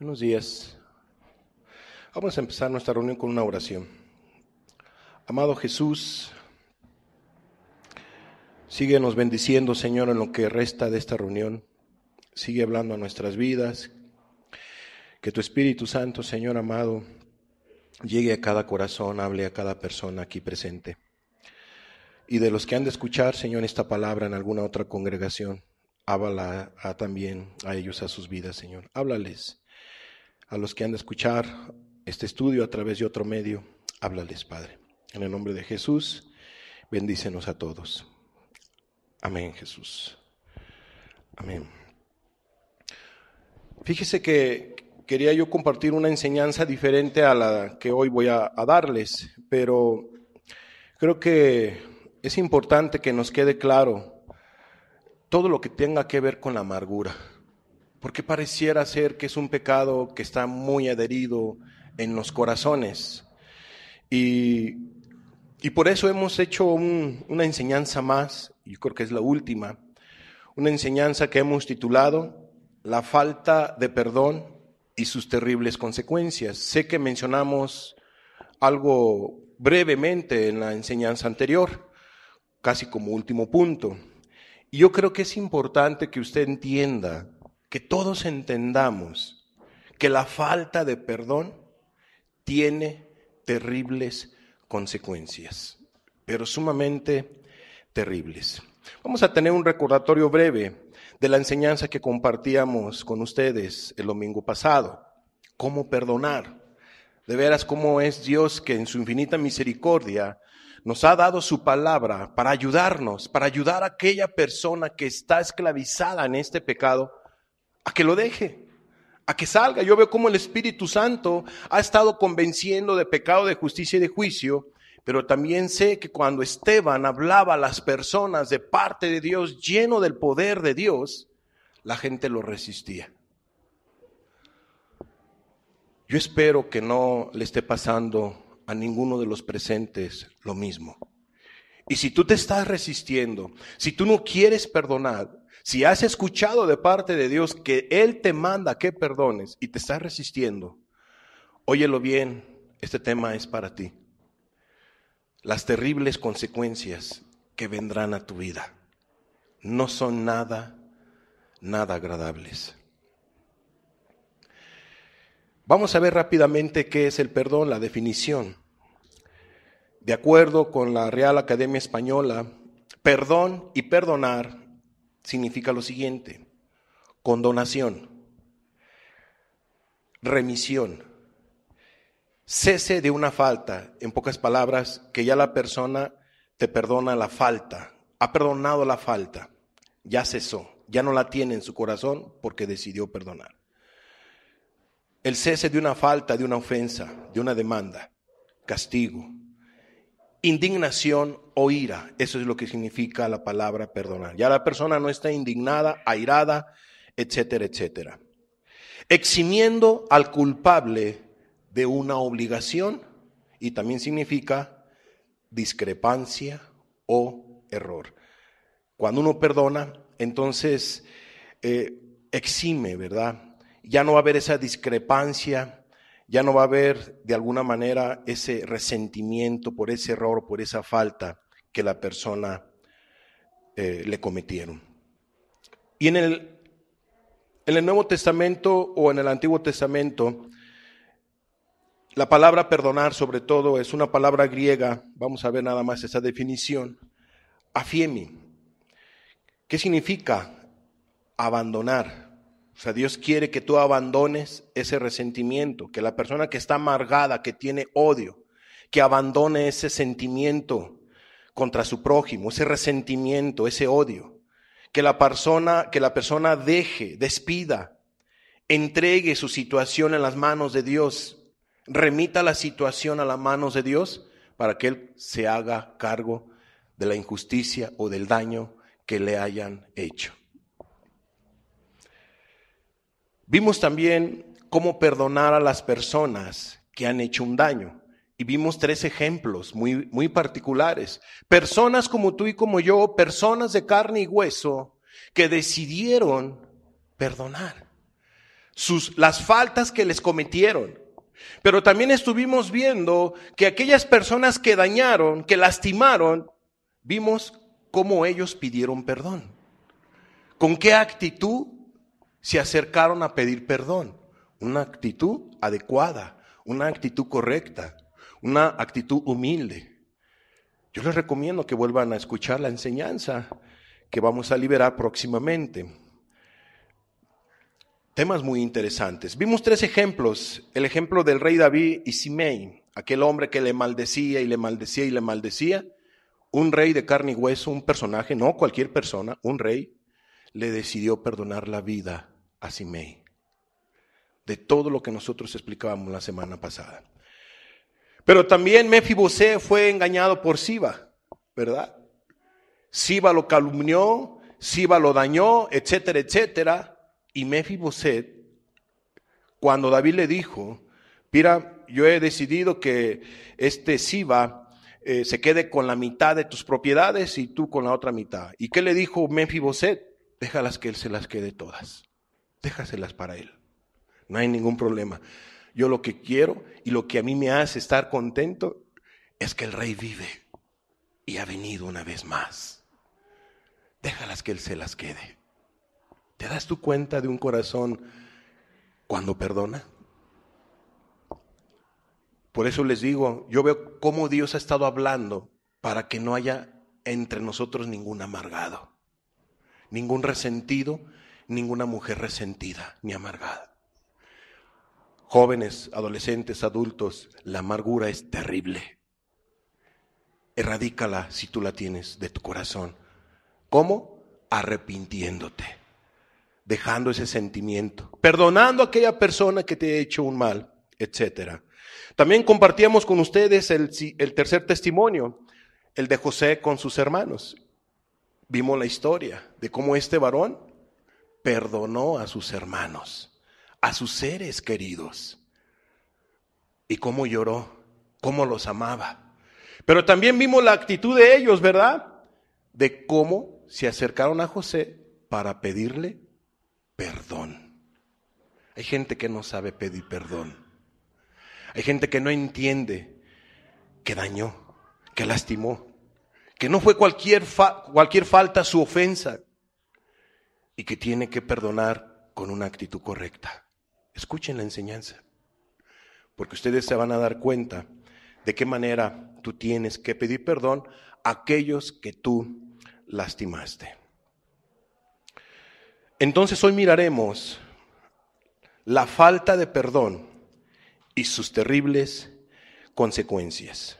Buenos días. Vamos a empezar nuestra reunión con una oración. Amado Jesús, síguenos bendiciendo, Señor, en lo que resta de esta reunión. Sigue hablando a nuestras vidas. Que tu Espíritu Santo, Señor amado, llegue a cada corazón, hable a cada persona aquí presente. Y de los que han de escuchar, Señor, esta palabra en alguna otra congregación, háblala también a ellos, a sus vidas, Señor. Háblales a los que han de escuchar este estudio a través de otro medio. Háblales, Padre. En el nombre de Jesús, bendícenos a todos. Amén, Jesús. Amén. Fíjese que quería yo compartir una enseñanza diferente a la que hoy voy a, a darles, pero creo que es importante que nos quede claro todo lo que tenga que ver con la amargura porque pareciera ser que es un pecado que está muy adherido en los corazones. Y, y por eso hemos hecho una enseñanza más, y creo que es la última, una enseñanza que hemos titulado La falta de perdón y sus terribles consecuencias. Sé que mencionamos algo brevemente en la enseñanza anterior, casi como último punto. Y yo creo que es importante que usted entienda que todos entendamos que la falta de perdón tiene terribles consecuencias, pero sumamente terribles. Vamos a tener un recordatorio breve de la enseñanza que compartíamos con ustedes el domingo pasado, cómo perdonar. De veras, cómo es Dios que en su infinita misericordia nos ha dado su palabra para ayudarnos, para ayudar a aquella persona que está esclavizada en este pecado a que lo deje, a que salga. Yo veo cómo el Espíritu Santo ha estado convenciendo de pecado, de justicia y de juicio, pero también sé que cuando Esteban hablaba a las personas de parte de Dios, lleno del poder de Dios, la gente lo resistía. Yo espero que no le esté pasando a ninguno de los presentes lo mismo. Y si tú te estás resistiendo, si tú no quieres perdonar, si has escuchado de parte de Dios que Él te manda que perdones y te estás resistiendo, óyelo bien, este tema es para ti. Las terribles consecuencias que vendrán a tu vida no son nada, nada agradables. Vamos a ver rápidamente qué es el perdón, la definición. De acuerdo con la Real Academia Española, perdón y perdonar significa lo siguiente, condonación, remisión, cese de una falta, en pocas palabras, que ya la persona te perdona la falta, ha perdonado la falta, ya cesó, ya no la tiene en su corazón porque decidió perdonar. El cese de una falta, de una ofensa, de una demanda, castigo, indignación o ira. Eso es lo que significa la palabra perdonar. Ya la persona no está indignada, airada, etcétera, etcétera. Eximiendo al culpable de una obligación y también significa discrepancia o error. Cuando uno perdona, entonces eh, exime, ¿verdad? Ya no va a haber esa discrepancia ya no va a haber de alguna manera ese resentimiento por ese error, por esa falta que la persona eh, le cometieron. Y en el, en el Nuevo Testamento o en el Antiguo Testamento, la palabra perdonar sobre todo es una palabra griega, vamos a ver nada más esa definición, afiemi, ¿Qué significa abandonar, o sea, Dios quiere que tú abandones ese resentimiento, que la persona que está amargada, que tiene odio, que abandone ese sentimiento contra su prójimo, ese resentimiento, ese odio, que la persona, que la persona deje, despida, entregue su situación en las manos de Dios, remita la situación a las manos de Dios para que él se haga cargo de la injusticia o del daño que le hayan hecho. Vimos también cómo perdonar a las personas que han hecho un daño. Y vimos tres ejemplos muy, muy particulares. Personas como tú y como yo, personas de carne y hueso, que decidieron perdonar sus, las faltas que les cometieron. Pero también estuvimos viendo que aquellas personas que dañaron, que lastimaron, vimos cómo ellos pidieron perdón. ¿Con qué actitud? se acercaron a pedir perdón. Una actitud adecuada, una actitud correcta, una actitud humilde. Yo les recomiendo que vuelvan a escuchar la enseñanza que vamos a liberar próximamente. Temas muy interesantes. Vimos tres ejemplos. El ejemplo del rey David y Simei, aquel hombre que le maldecía y le maldecía y le maldecía. Un rey de carne y hueso, un personaje, no cualquier persona, un rey le decidió perdonar la vida a Simei. De todo lo que nosotros explicábamos la semana pasada. Pero también Mefibosé fue engañado por Siba, ¿verdad? Siba lo calumnió, Siba lo dañó, etcétera, etcétera. Y Mefiboset, cuando David le dijo, mira, yo he decidido que este Siba eh, se quede con la mitad de tus propiedades y tú con la otra mitad. ¿Y qué le dijo Mefiboset? déjalas que Él se las quede todas. Déjaselas para Él. No hay ningún problema. Yo lo que quiero y lo que a mí me hace estar contento es que el rey vive y ha venido una vez más. Déjalas que Él se las quede. ¿Te das tu cuenta de un corazón cuando perdona? Por eso les digo, yo veo cómo Dios ha estado hablando para que no haya entre nosotros ningún amargado ningún resentido, ninguna mujer resentida ni amargada. Jóvenes, adolescentes, adultos, la amargura es terrible. Erradícala si tú la tienes de tu corazón. ¿Cómo? Arrepintiéndote, dejando ese sentimiento, perdonando a aquella persona que te ha hecho un mal, etcétera. También compartíamos con ustedes el, el tercer testimonio, el de José con sus hermanos vimos la historia de cómo este varón perdonó a sus hermanos, a sus seres queridos, y cómo lloró, cómo los amaba. Pero también vimos la actitud de ellos, ¿verdad? De cómo se acercaron a José para pedirle perdón. Hay gente que no sabe pedir perdón. Hay gente que no entiende que dañó, que lastimó, que no fue cualquier, cualquier falta su ofensa y que tiene que perdonar con una actitud correcta. Escuchen la enseñanza, porque ustedes se van a dar cuenta de qué manera tú tienes que pedir perdón a aquellos que tú lastimaste. Entonces hoy miraremos la falta de perdón y sus terribles consecuencias.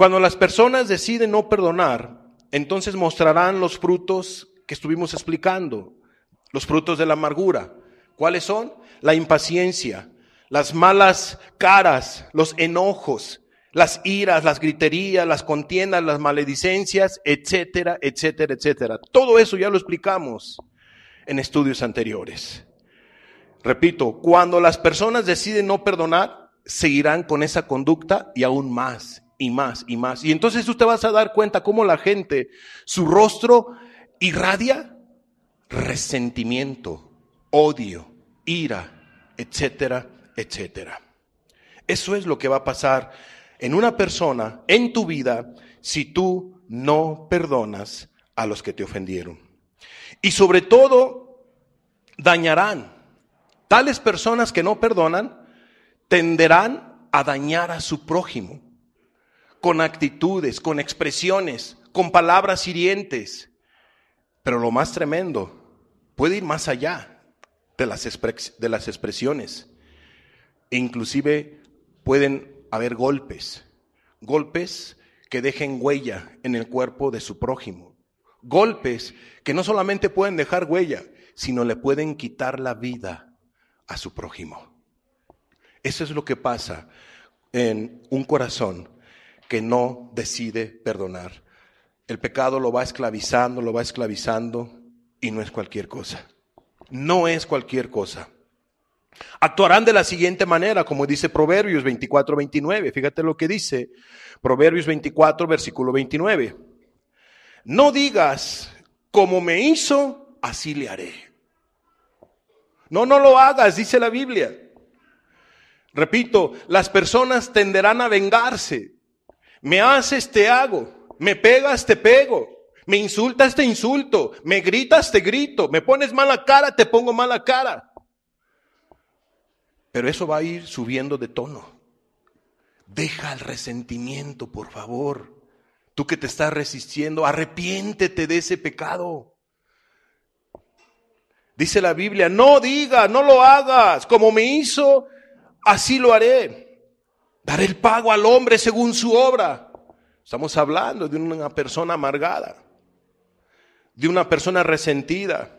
Cuando las personas deciden no perdonar, entonces mostrarán los frutos que estuvimos explicando, los frutos de la amargura. ¿Cuáles son? La impaciencia, las malas caras, los enojos, las iras, las griterías, las contiendas, las maledicencias, etcétera, etcétera, etcétera. Todo eso ya lo explicamos en estudios anteriores. Repito, cuando las personas deciden no perdonar, seguirán con esa conducta y aún más, y más y más. Y entonces tú te vas a dar cuenta cómo la gente, su rostro irradia resentimiento, odio, ira, etcétera, etcétera. Eso es lo que va a pasar en una persona, en tu vida, si tú no perdonas a los que te ofendieron. Y sobre todo, dañarán. Tales personas que no perdonan tenderán a dañar a su prójimo con actitudes, con expresiones, con palabras hirientes. Pero lo más tremendo, puede ir más allá de las, de las expresiones. E inclusive pueden haber golpes, golpes que dejen huella en el cuerpo de su prójimo. Golpes que no solamente pueden dejar huella, sino le pueden quitar la vida a su prójimo. Eso es lo que pasa en un corazón que no decide perdonar. El pecado lo va esclavizando, lo va esclavizando y no es cualquier cosa. No es cualquier cosa. Actuarán de la siguiente manera, como dice Proverbios 24, 29. Fíjate lo que dice Proverbios 24, versículo 29. No digas, como me hizo, así le haré. No, no lo hagas, dice la Biblia. Repito, las personas tenderán a vengarse, me haces, te hago. Me pegas, te pego. Me insultas, te insulto. Me gritas, te grito. Me pones mala cara, te pongo mala cara. Pero eso va a ir subiendo de tono. Deja el resentimiento, por favor. Tú que te estás resistiendo, arrepiéntete de ese pecado. Dice la Biblia, no diga, no lo hagas, como me hizo, así lo haré. Dar el pago al hombre según su obra. Estamos hablando de una persona amargada, de una persona resentida,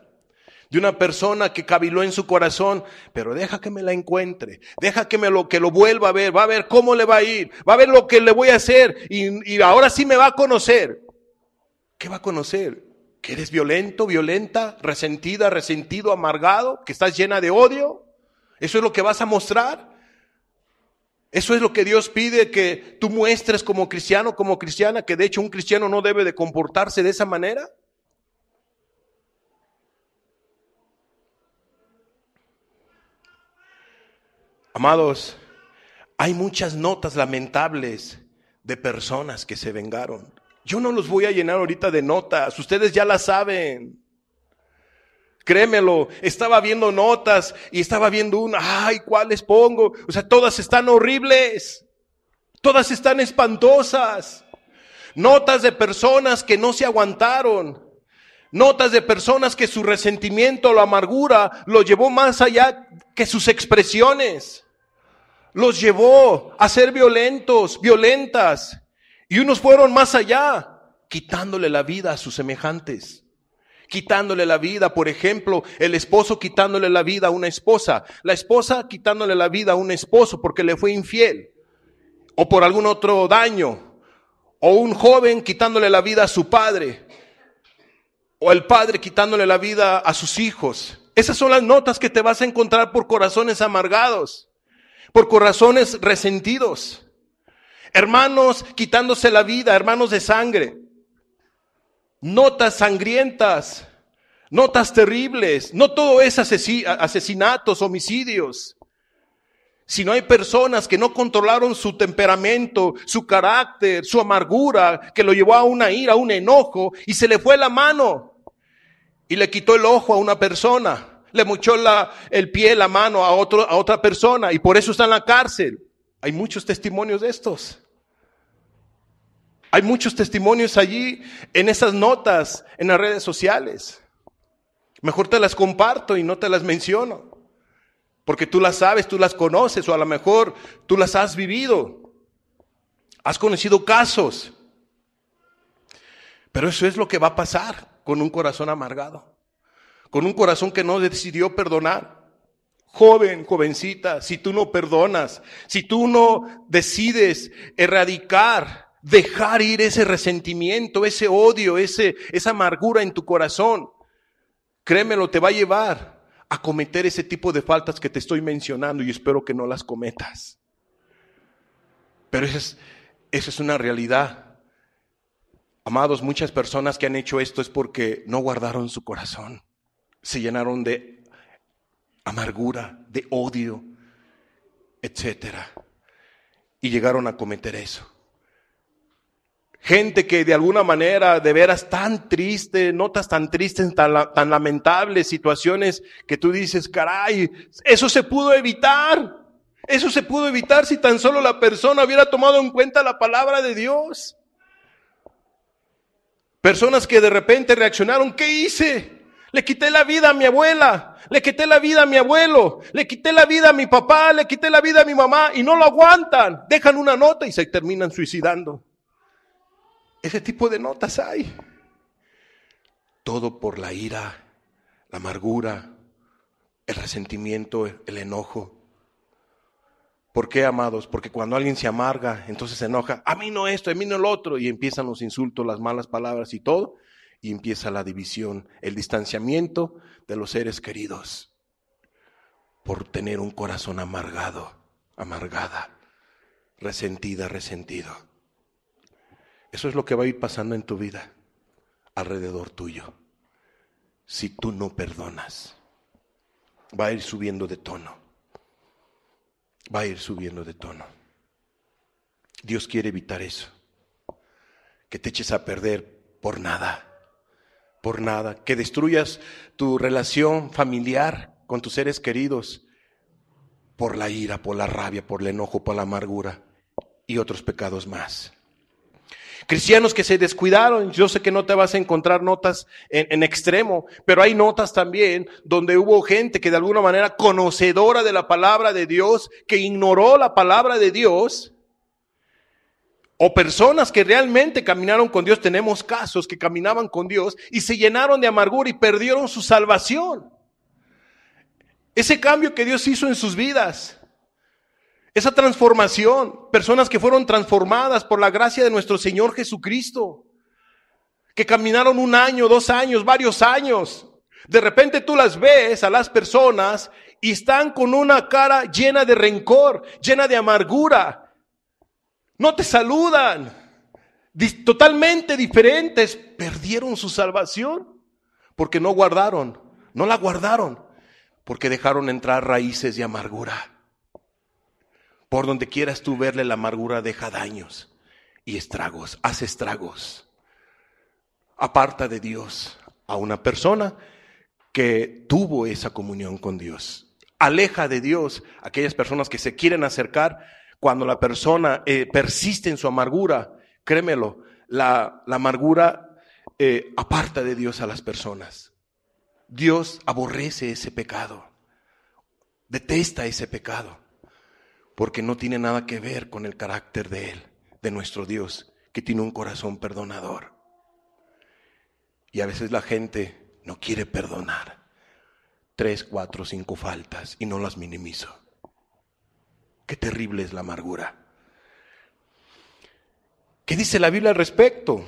de una persona que caviló en su corazón, pero deja que me la encuentre, deja que me lo, que lo vuelva a ver, va a ver cómo le va a ir, va a ver lo que le voy a hacer y, y ahora sí me va a conocer. ¿Qué va a conocer? ¿Que eres violento, violenta, resentida, resentido, amargado, que estás llena de odio? ¿Eso es lo que vas a mostrar? Eso es lo que Dios pide que tú muestres como cristiano, como cristiana, que de hecho un cristiano no debe de comportarse de esa manera. Amados, hay muchas notas lamentables de personas que se vengaron. Yo no los voy a llenar ahorita de notas, ustedes ya las saben. Créemelo, estaba viendo notas y estaba viendo una, ay, ¿cuáles pongo? O sea, todas están horribles, todas están espantosas. Notas de personas que no se aguantaron, notas de personas que su resentimiento, la amargura, lo llevó más allá que sus expresiones. Los llevó a ser violentos, violentas. Y unos fueron más allá, quitándole la vida a sus semejantes quitándole la vida, por ejemplo, el esposo quitándole la vida a una esposa, la esposa quitándole la vida a un esposo porque le fue infiel, o por algún otro daño, o un joven quitándole la vida a su padre, o el padre quitándole la vida a sus hijos. Esas son las notas que te vas a encontrar por corazones amargados, por corazones resentidos. Hermanos quitándose la vida, hermanos de sangre notas sangrientas, notas terribles. No todo es asesinatos, homicidios. Sino hay personas que no controlaron su temperamento, su carácter, su amargura, que lo llevó a una ira, a un enojo, y se le fue la mano y le quitó el ojo a una persona, le mochó la, el pie, la mano a, a otra persona, y por eso está en la cárcel. Hay muchos testimonios de estos. Hay muchos testimonios allí en esas notas, en las redes sociales. Mejor te las comparto y no te las menciono. Porque tú las sabes, tú las conoces o a lo mejor tú las has vivido. Has conocido casos. Pero eso es lo que va a pasar con un corazón amargado. Con un corazón que no decidió perdonar. Joven, jovencita, si tú no perdonas, si tú no decides erradicar dejar ir ese resentimiento, ese odio, ese, esa amargura en tu corazón. Créemelo, te va a llevar a cometer ese tipo de faltas que te estoy mencionando y espero que no las cometas. Pero esa es, esa es una realidad. Amados, muchas personas que han hecho esto es porque no guardaron su corazón. Se llenaron de amargura, de odio, etcétera. Y llegaron a cometer eso gente que de alguna manera, de veras tan triste, notas tan tristes, tan, lamentables, situaciones que tú dices, caray, eso se pudo evitar. Eso se pudo evitar si tan solo la persona hubiera tomado en cuenta la palabra de Dios. Personas que de repente reaccionaron, ¿qué hice? Le quité la vida a mi abuela, le quité la vida a mi abuelo, le quité la vida a mi papá, le quité la vida a mi mamá y no lo aguantan. Dejan una nota y se terminan suicidando. Ese tipo de notas hay. Todo por la ira, la amargura, el resentimiento, el enojo. ¿Por qué, amados? Porque cuando alguien se amarga, entonces se enoja, a mí no esto, a mí no el otro, y empiezan los insultos, las malas palabras y todo, y empieza la división, el distanciamiento de los seres queridos por tener un corazón amargado, amargada, resentida, resentido. Eso es lo que va a ir pasando en tu vida, alrededor tuyo. Si tú no perdonas, va a ir subiendo de tono. Va a ir subiendo de tono. Dios quiere evitar eso. Que te eches a perder por nada. Por nada. Que destruyas tu relación familiar con tus seres queridos por la ira, por la rabia, por el enojo, por la amargura y otros pecados más. Cristianos que se descuidaron, yo sé que no te vas a encontrar notas en, extremo, pero hay notas también donde hubo gente que de alguna manera conocedora de la palabra de Dios, que ignoró la palabra de Dios, o personas que realmente caminaron con Dios, tenemos casos que caminaban con Dios y se llenaron de amargura y perdieron su salvación. Ese cambio que Dios hizo en sus vidas. Esa transformación, personas que fueron transformadas por la gracia de nuestro Señor Jesucristo, que caminaron un año, dos años, varios años. De repente tú las ves a las personas y están con una cara llena de rencor, llena de amargura. No te saludan. Totalmente diferentes. Perdieron su salvación porque no guardaron, no la guardaron, porque dejaron entrar raíces de amargura. Por donde quieras tú verle, la amargura deja daños y estragos, hace estragos. Aparta de Dios a una persona que tuvo esa comunión con Dios. Aleja de Dios aquellas personas que se quieren acercar cuando la persona eh, persiste en su amargura. Créemelo, la, amargura eh, aparta de Dios a las personas. Dios aborrece ese pecado, detesta ese pecado porque no tiene nada que ver con el carácter de Él, de nuestro Dios, que tiene un corazón perdonador. Y a veces la gente no quiere perdonar tres, cuatro, cinco faltas y no las minimizo. Qué terrible es la amargura. ¿Qué dice la Biblia al respecto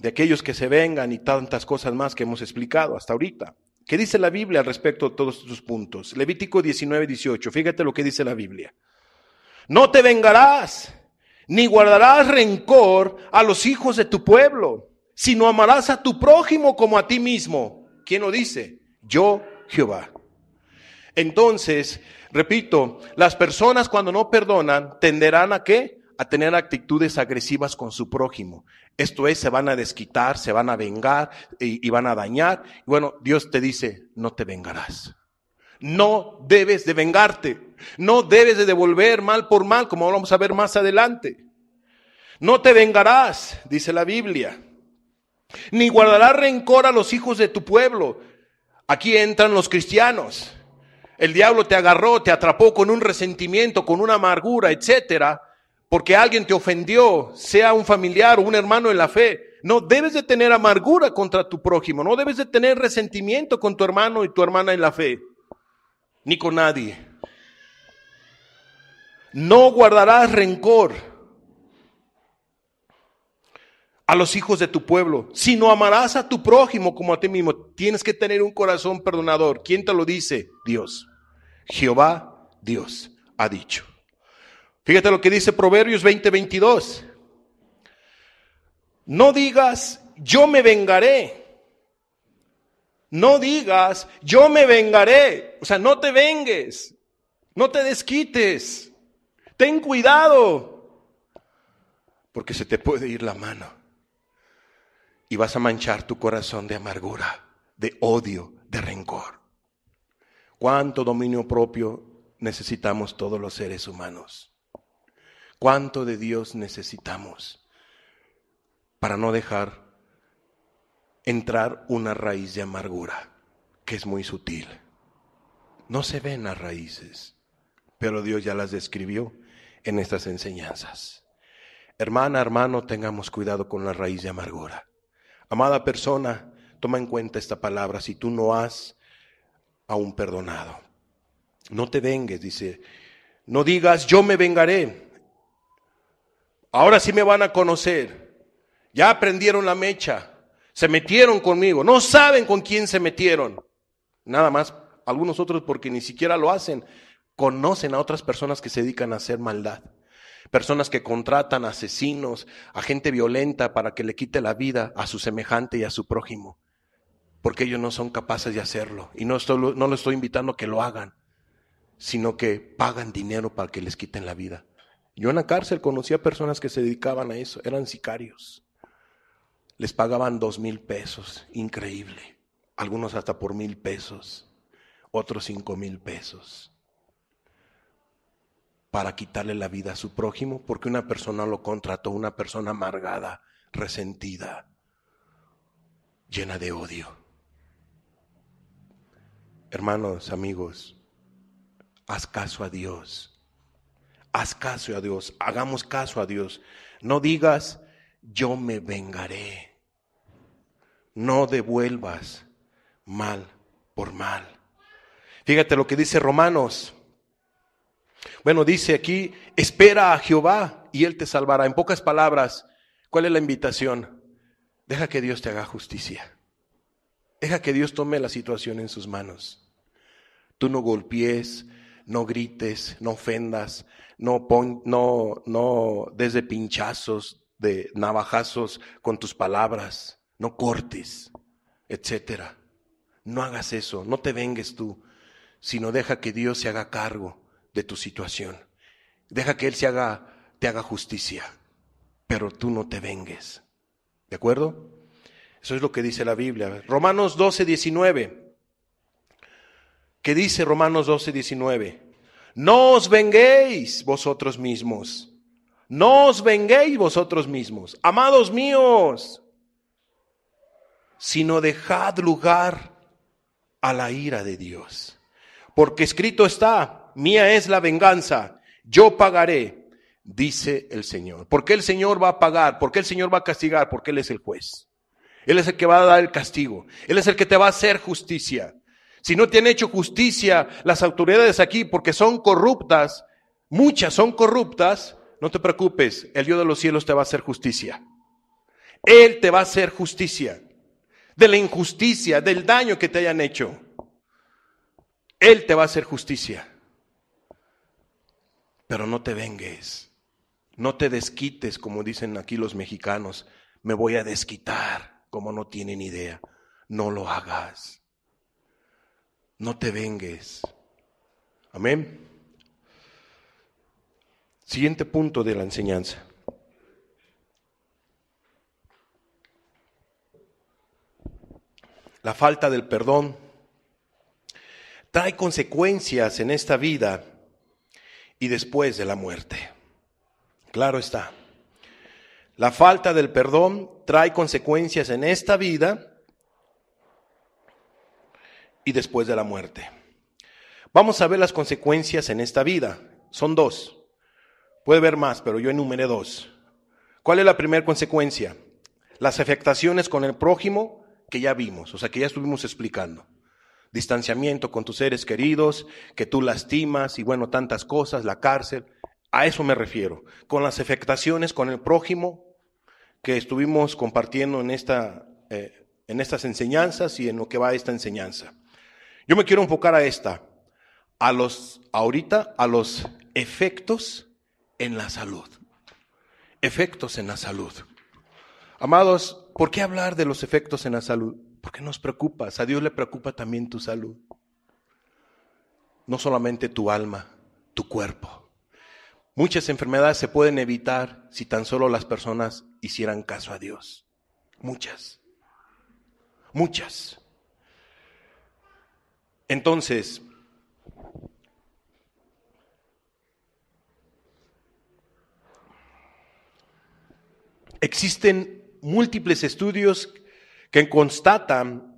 de aquellos que se vengan y tantas cosas más que hemos explicado hasta ahorita? ¿Qué dice la Biblia al respecto de todos estos puntos? Levítico 19, 18. Fíjate lo que dice la Biblia. No te vengarás, ni guardarás rencor a los hijos de tu pueblo, sino amarás a tu prójimo como a ti mismo. ¿Quién lo dice? Yo, Jehová. Entonces, repito, las personas cuando no perdonan tenderán a qué? A tener actitudes agresivas con su prójimo. Esto es, se van a desquitar, se van a vengar y, van a dañar. bueno, Dios te dice, no te vengarás no debes de vengarte. No debes de devolver mal por mal, como vamos a ver más adelante. No te vengarás, dice la Biblia. Ni guardarás rencor a los hijos de tu pueblo. Aquí entran los cristianos. El diablo te agarró, te atrapó con un resentimiento, con una amargura, etcétera, porque alguien te ofendió, sea un familiar o un hermano en la fe. No debes de tener amargura contra tu prójimo, no debes de tener resentimiento con tu hermano y tu hermana en la fe ni con nadie. No guardarás rencor a los hijos de tu pueblo, sino amarás a tu prójimo como a ti mismo. Tienes que tener un corazón perdonador. ¿Quién te lo dice? Dios. Jehová, Dios, ha dicho. Fíjate lo que dice Proverbios 20:22: No digas, yo me vengaré. No digas, yo me vengaré. O sea, no te vengues, no te desquites, ten cuidado, porque se te puede ir la mano y vas a manchar tu corazón de amargura, de odio, de rencor. ¿Cuánto dominio propio necesitamos todos los seres humanos? ¿Cuánto de Dios necesitamos para no dejar entrar una raíz de amargura que es muy sutil? No se ven las raíces, pero Dios ya las describió en estas enseñanzas. Hermana, hermano, tengamos cuidado con la raíz de amargura. Amada persona, toma en cuenta esta palabra si tú no has aún perdonado. No te vengues, dice. No digas, yo me vengaré. Ahora sí me van a conocer. Ya aprendieron la mecha. Se metieron conmigo. No saben con quién se metieron. Nada más algunos otros porque ni siquiera lo hacen, conocen a otras personas que se dedican a hacer maldad. Personas que contratan asesinos, a gente violenta para que le quite la vida a su semejante y a su prójimo. Porque ellos no son capaces de hacerlo. Y no, lo no estoy invitando a que lo hagan, sino que pagan dinero para que les quiten la vida. Yo en la cárcel conocía personas que se dedicaban a eso, eran sicarios. Les pagaban dos mil pesos, increíble. Algunos hasta por mil pesos otros cinco mil pesos para quitarle la vida a su prójimo porque una persona lo contrató, una persona amargada, resentida, llena de odio. Hermanos, amigos, haz caso a Dios. Haz caso a Dios, hagamos caso a Dios. No digas, yo me vengaré. No devuelvas mal por mal. Fíjate lo que dice Romanos. Bueno, dice aquí, espera a Jehová y él te salvará. En pocas palabras, ¿cuál es la invitación? Deja que Dios te haga justicia. Deja que Dios tome la situación en sus manos. Tú no golpees, no grites, no ofendas, no, no, no desde pinchazos, de navajazos con tus palabras, no cortes, etcétera. No hagas eso, no te vengues tú sino deja que Dios se haga cargo de tu situación. Deja que Él se haga, te haga justicia, pero tú no te vengues. ¿De acuerdo? Eso es lo que dice la Biblia. Romanos 12, 19. ¿Qué dice Romanos 12, 19? No os venguéis vosotros mismos. No os venguéis vosotros mismos, amados míos, sino dejad lugar a la ira de Dios porque escrito está, mía es la venganza, yo pagaré, dice el Señor. ¿Por qué el Señor va a pagar? ¿Por qué el Señor va a castigar? Porque Él es el juez. Él es el que va a dar el castigo. Él es el que te va a hacer justicia. Si no te han hecho justicia las autoridades aquí porque son corruptas, muchas son corruptas, no te preocupes, el Dios de los cielos te va a hacer justicia. Él te va a hacer justicia de la injusticia, del daño que te hayan hecho. Él te va a hacer justicia. Pero no te vengues, no te desquites, como dicen aquí los mexicanos, me voy a desquitar, como no tienen idea. No lo hagas. No te vengues. Amén. Siguiente punto de la enseñanza. La falta del perdón trae consecuencias en esta vida y después de la muerte. Claro está. La falta del perdón trae consecuencias en esta vida y después de la muerte. Vamos a ver las consecuencias en esta vida. Son dos. Puede ver más, pero yo enumeré dos. ¿Cuál es la primera consecuencia? Las afectaciones con el prójimo que ya vimos, o sea, que ya estuvimos explicando distanciamiento con tus seres queridos, que tú lastimas y bueno, tantas cosas, la cárcel. A eso me refiero, con las afectaciones con el prójimo que estuvimos compartiendo en, esta, eh, en estas enseñanzas y en lo que va esta enseñanza. Yo me quiero enfocar a esta, a los, ahorita, a los efectos en la salud. Efectos en la salud. Amados, ¿por qué hablar de los efectos en la salud? ¿Por qué nos preocupas? A Dios le preocupa también tu salud. No solamente tu alma, tu cuerpo. Muchas enfermedades se pueden evitar si tan solo las personas hicieran caso a Dios. Muchas. Muchas. Entonces, existen múltiples estudios que constatan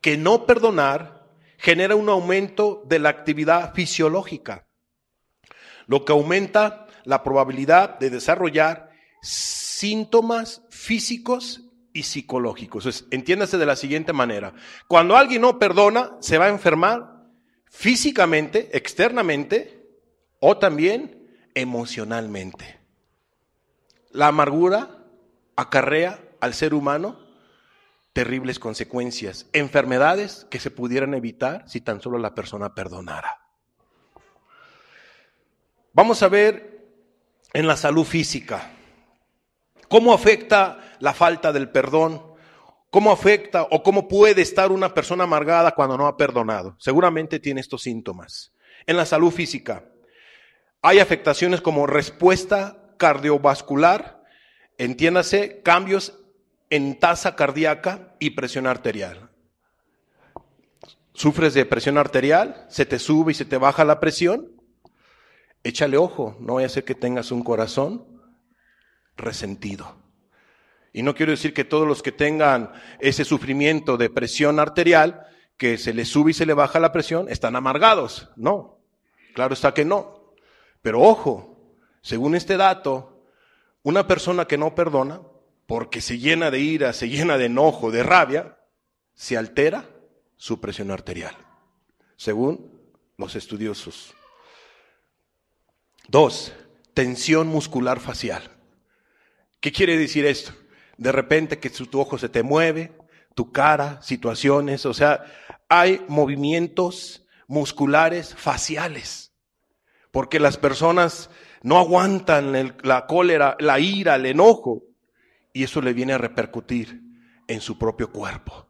que no perdonar genera un aumento de la actividad fisiológica, lo que aumenta la probabilidad de desarrollar síntomas físicos y psicológicos. entiéndase de la siguiente manera. Cuando alguien no perdona, se va a enfermar físicamente, externamente o también emocionalmente. La amargura acarrea al ser humano terribles consecuencias, enfermedades que se pudieran evitar si tan solo la persona perdonara. Vamos a ver en la salud física cómo afecta la falta del perdón, cómo afecta o cómo puede estar una persona amargada cuando no ha perdonado. Seguramente tiene estos síntomas. En la salud física hay afectaciones como respuesta cardiovascular, entiéndase, cambios en tasa cardíaca y presión arterial. Sufres de presión arterial, se te sube y se te baja la presión. Échale ojo, no voy a ser que tengas un corazón resentido. Y no quiero decir que todos los que tengan ese sufrimiento de presión arterial, que se le sube y se le baja la presión, están amargados. No, claro está que no. Pero ojo, según este dato, una persona que no perdona porque se llena de ira, se llena de enojo, de rabia, se altera su presión arterial, según los estudiosos. Dos, tensión muscular facial. ¿Qué quiere decir esto? De repente que tu ojo se te mueve, tu cara, situaciones, o sea, hay movimientos musculares faciales, porque las personas no aguantan la cólera, la ira, el enojo, y eso le viene a repercutir en su propio cuerpo,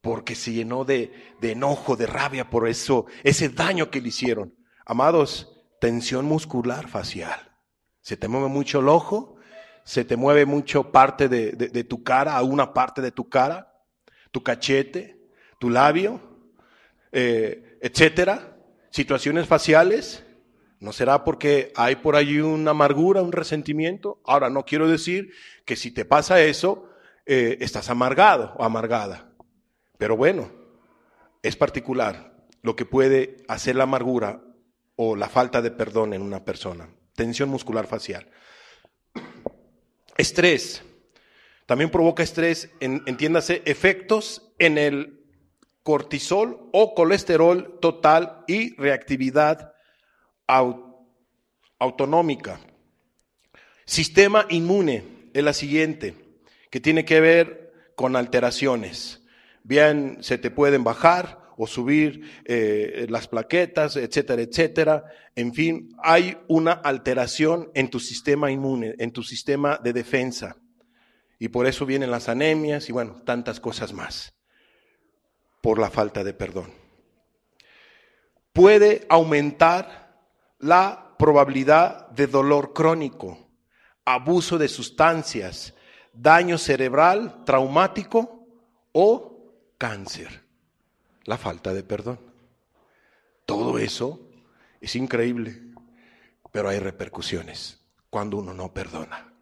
porque se llenó de, enojo, de rabia por eso, ese daño que le hicieron. Amados, tensión muscular facial. Se te mueve mucho el ojo, se te mueve mucho parte de, tu cara, una parte de tu cara, tu cachete, tu labio, eh, etcétera. Situaciones faciales ¿No será porque hay por allí una amargura, un resentimiento? Ahora, no quiero decir que si te pasa eso, eh, estás amargado o amargada. Pero bueno, es particular lo que puede hacer la amargura o la falta de perdón en una persona. Tensión muscular facial. Estrés. También provoca estrés, entiéndase, efectos en el cortisol o colesterol total y reactividad autonómica. Sistema inmune es la siguiente, que tiene que ver con alteraciones. Bien, se te pueden bajar o subir eh, las plaquetas, etcétera, etcétera. En fin, hay una alteración en tu sistema inmune, en tu sistema de defensa. Y por eso vienen las anemias y bueno, tantas cosas más, por la falta de perdón. Puede aumentar la probabilidad de dolor crónico, abuso de sustancias, daño cerebral traumático o cáncer. La falta de perdón. Todo eso es increíble, pero hay repercusiones cuando uno no perdona.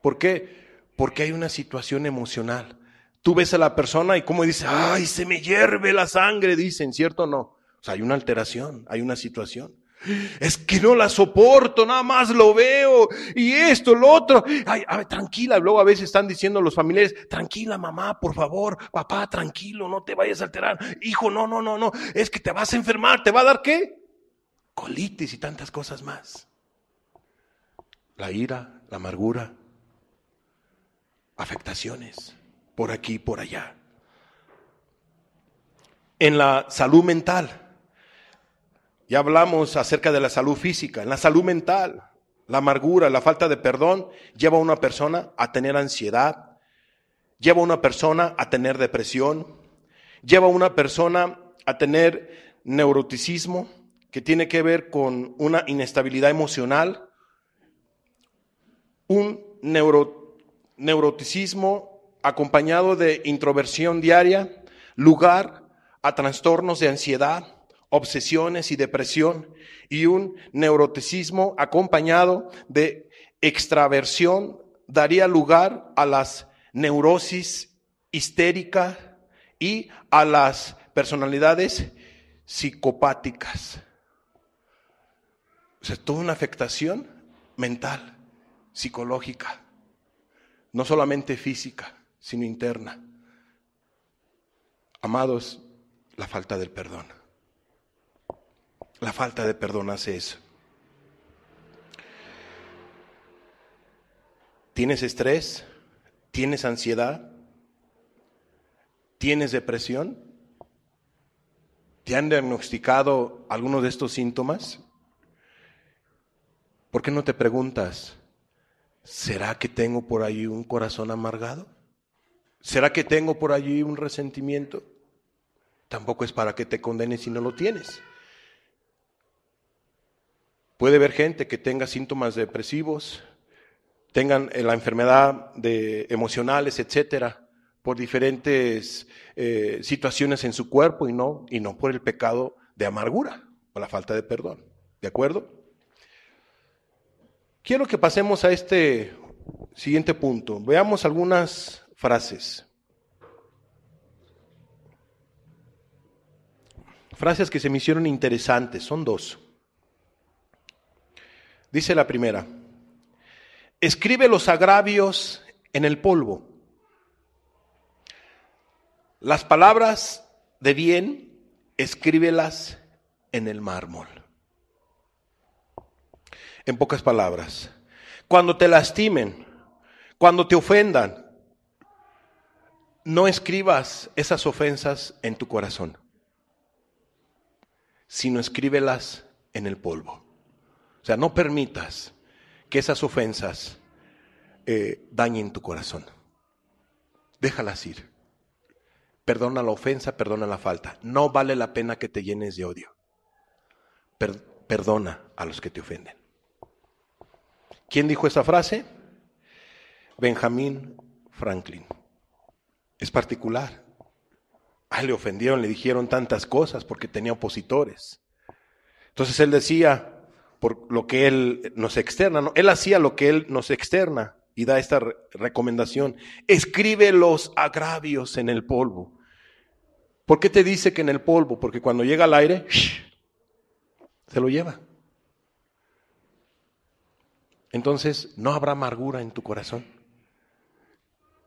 ¿Por qué? Porque hay una situación emocional. Tú ves a la persona y como dice, ay, se me hierve la sangre, dicen, ¿cierto o no? O sea, hay una alteración, hay una situación. Es que no la soporto, nada más lo veo. Y esto, lo otro. Ay, a ver, tranquila. Luego a veces están diciendo los familiares, tranquila mamá, por favor. Papá, tranquilo, no te vayas a alterar. Hijo, no, no, no, no. Es que te vas a enfermar. ¿Te va a dar qué? Colitis y tantas cosas más. La ira, la amargura, afectaciones por aquí y por allá. En la salud mental ya hablamos acerca de la salud física, en la salud mental. La amargura, la falta de perdón lleva a una persona a tener ansiedad, lleva a una persona a tener depresión, lleva a una persona a tener neuroticismo, que tiene que ver con una inestabilidad emocional. Un neuroticismo acompañado de introversión diaria, lugar a trastornos de ansiedad, obsesiones y depresión y un neuroticismo acompañado de extraversión daría lugar a las neurosis histérica y a las personalidades psicopáticas. O sea, toda una afectación mental, psicológica, no solamente física, sino interna. Amados, la falta del perdón. La falta de perdón hace eso. ¿Tienes estrés? ¿Tienes ansiedad? ¿Tienes depresión? ¿Te han diagnosticado alguno de estos síntomas? ¿Por qué no te preguntas, ¿será que tengo por allí un corazón amargado? ¿Será que tengo por allí un resentimiento? Tampoco es para que te condenes si no lo tienes. Puede haber gente que tenga síntomas depresivos, tengan eh, la enfermedad de emocionales, etcétera, por diferentes eh, situaciones en su cuerpo y no, y no por el pecado de amargura o la falta de perdón. ¿De acuerdo? Quiero que pasemos a este siguiente punto. Veamos algunas frases. Frases que se me hicieron interesantes, son dos. Dice la primera, escribe los agravios en el polvo. Las palabras de bien, escríbelas en el mármol. En pocas palabras, cuando te lastimen, cuando te ofendan, no escribas esas ofensas en tu corazón, sino escríbelas en el polvo. O sea, no permitas que esas ofensas eh, dañen tu corazón. Déjalas ir. Perdona la ofensa, perdona la falta. No vale la pena que te llenes de odio. perdona a los que te ofenden. ¿Quién dijo esa frase? Benjamín Franklin. Es particular. Ah, le ofendieron, le dijeron tantas cosas porque tenía opositores. Entonces él decía, por lo que Él nos externa. Él hacía lo que Él nos externa y da esta recomendación. Escribe los agravios en el polvo. ¿Por qué te dice que en el polvo? Porque cuando llega al aire, se lo lleva. Entonces no habrá amargura en tu corazón.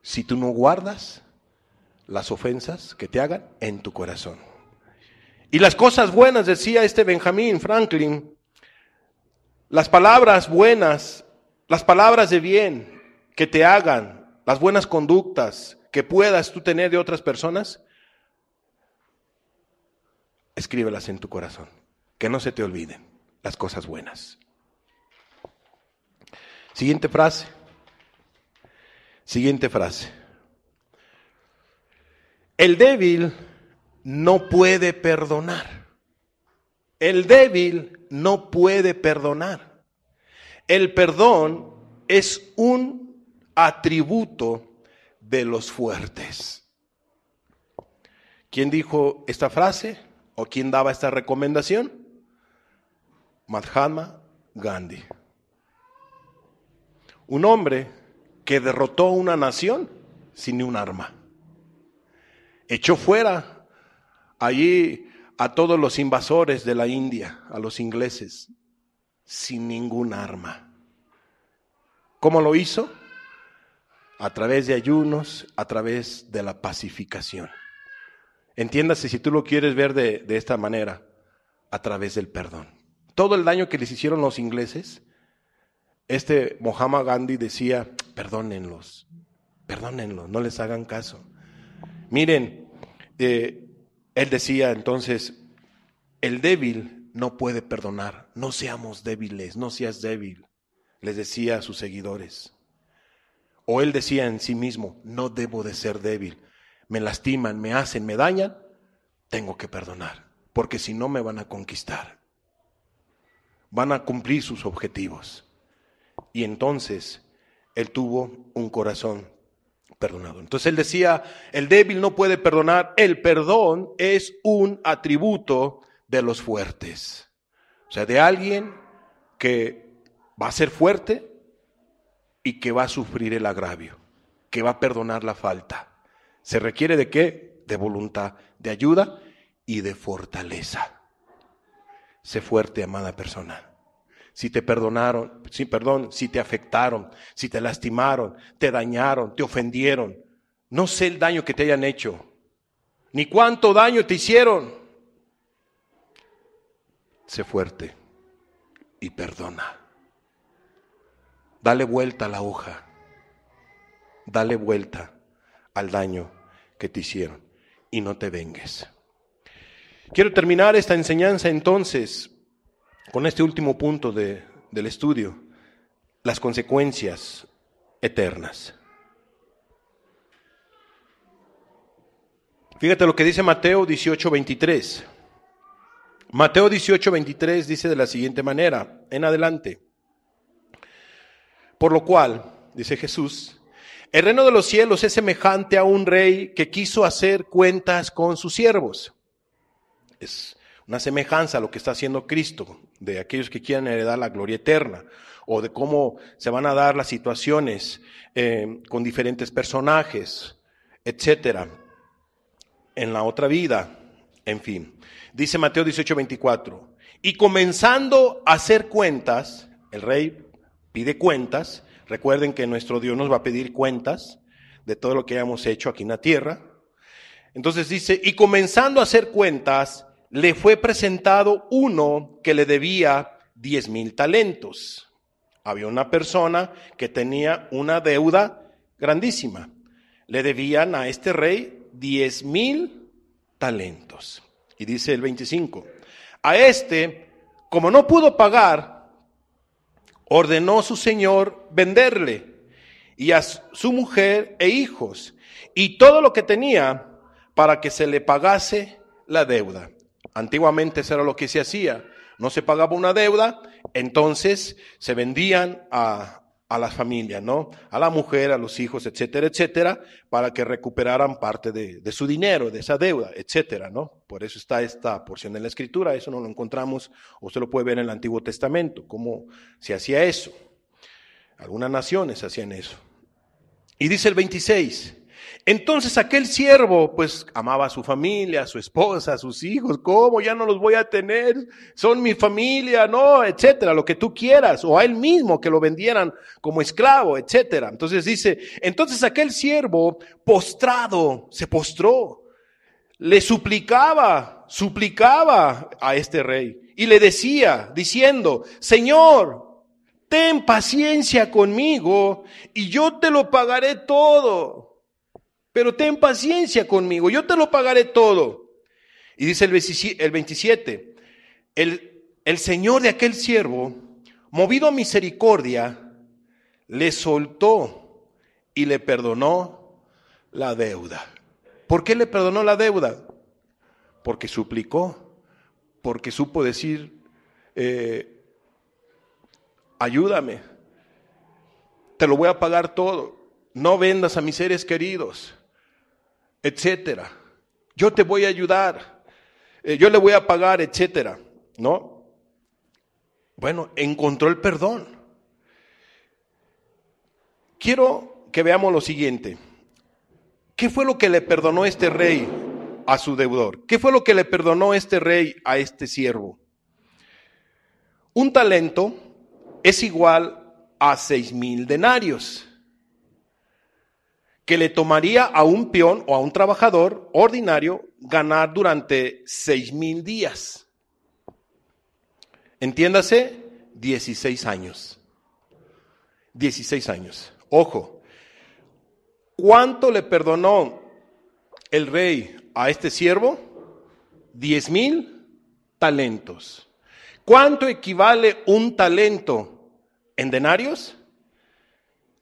Si tú no guardas las ofensas que te hagan en tu corazón. Y las cosas buenas, decía este Benjamín Franklin, las palabras buenas, las palabras de bien que te hagan, las buenas conductas que puedas tú tener de otras personas, escríbelas en tu corazón, que no se te olviden las cosas buenas. Siguiente frase. Siguiente frase. El débil no puede perdonar. El débil no puede perdonar. El perdón es un atributo de los fuertes. ¿Quién dijo esta frase o quién daba esta recomendación? Mahatma Gandhi. Un hombre que derrotó a una nación sin un arma. Echó fuera allí a todos los invasores de la India, a los ingleses, sin ningún arma. ¿Cómo lo hizo? A través de ayunos, a través de la pacificación. Entiéndase si tú lo quieres ver de, esta manera, a través del perdón. Todo el daño que les hicieron los ingleses, este Mohammed Gandhi decía, perdónenlos, perdónenlos, no les hagan caso. Miren, eh, él decía entonces, el débil no puede perdonar, no seamos débiles, no seas débil, les decía a sus seguidores. O él decía en sí mismo, no debo de ser débil, me lastiman, me hacen, me dañan, tengo que perdonar, porque si no me van a conquistar, van a cumplir sus objetivos. Y entonces él tuvo un corazón perdonado. Entonces él decía, el débil no puede perdonar, el perdón es un atributo de los fuertes. O sea, de alguien que va a ser fuerte y que va a sufrir el agravio, que va a perdonar la falta. ¿Se requiere de qué? De voluntad, de ayuda y de fortaleza. Sé fuerte, amada persona si te perdonaron, si perdón, si te afectaron, si te lastimaron, te dañaron, te ofendieron. No sé el daño que te hayan hecho, ni cuánto daño te hicieron. Sé fuerte y perdona. Dale vuelta a la hoja. Dale vuelta al daño que te hicieron y no te vengues. Quiero terminar esta enseñanza entonces con este último punto de, del estudio, las consecuencias eternas. Fíjate lo que dice Mateo 18:23. Mateo 18:23 dice de la siguiente manera, en adelante. Por lo cual, dice Jesús, el reino de los cielos es semejante a un rey que quiso hacer cuentas con sus siervos. Es una semejanza a lo que está haciendo Cristo, de aquellos que quieren heredar la gloria eterna, o de cómo se van a dar las situaciones eh, con diferentes personajes, etcétera, en la otra vida, en fin. Dice Mateo 18, 24, y comenzando a hacer cuentas, el rey pide cuentas, recuerden que nuestro Dios nos va a pedir cuentas de todo lo que hayamos hecho aquí en la tierra. Entonces dice, y comenzando a hacer cuentas, le fue presentado uno que le debía diez mil talentos. Había una persona que tenía una deuda grandísima. Le debían a este rey diez mil talentos. Y dice el 25, a este, como no pudo pagar, ordenó su señor venderle y a su mujer e hijos y todo lo que tenía para que se le pagase la deuda. Antiguamente eso era lo que se hacía. No se pagaba una deuda, entonces se vendían a, la las familias, ¿no? A la mujer, a los hijos, etcétera, etcétera, para que recuperaran parte de, su dinero, de esa deuda, etcétera, ¿no? Por eso está esta porción en la escritura, eso no lo encontramos, o usted lo puede ver en el Antiguo Testamento, cómo se hacía eso. Algunas naciones hacían eso. Y dice el 26, entonces aquel siervo, pues amaba a su familia, a su esposa, a sus hijos, ¿cómo? Ya no los voy a tener, son mi familia, no, etcétera, lo que tú quieras, o a él mismo que lo vendieran como esclavo, etcétera. Entonces dice, entonces aquel siervo postrado, se postró, le suplicaba, suplicaba a este rey y le decía, diciendo, Señor, ten paciencia conmigo y yo te lo pagaré todo pero ten paciencia conmigo, yo te lo pagaré todo. Y dice el 27, el, Señor de aquel siervo, movido a misericordia, le soltó y le perdonó la deuda. ¿Por qué le perdonó la deuda? Porque suplicó, porque supo decir, eh, ayúdame, te lo voy a pagar todo, no vendas a mis seres queridos, etcétera. Yo te voy a ayudar, eh, yo le voy a pagar, etcétera, ¿no? Bueno, encontró el perdón. Quiero que veamos lo siguiente. ¿Qué fue lo que le perdonó este rey a su deudor? ¿Qué fue lo que le perdonó este rey a este siervo? Un talento es igual a seis mil denarios que le tomaría a un peón o a un trabajador ordinario ganar durante seis mil días. Entiéndase, 16 años. 16 años. Ojo, ¿cuánto le perdonó el rey a este siervo? Diez mil talentos. ¿Cuánto equivale un talento en denarios?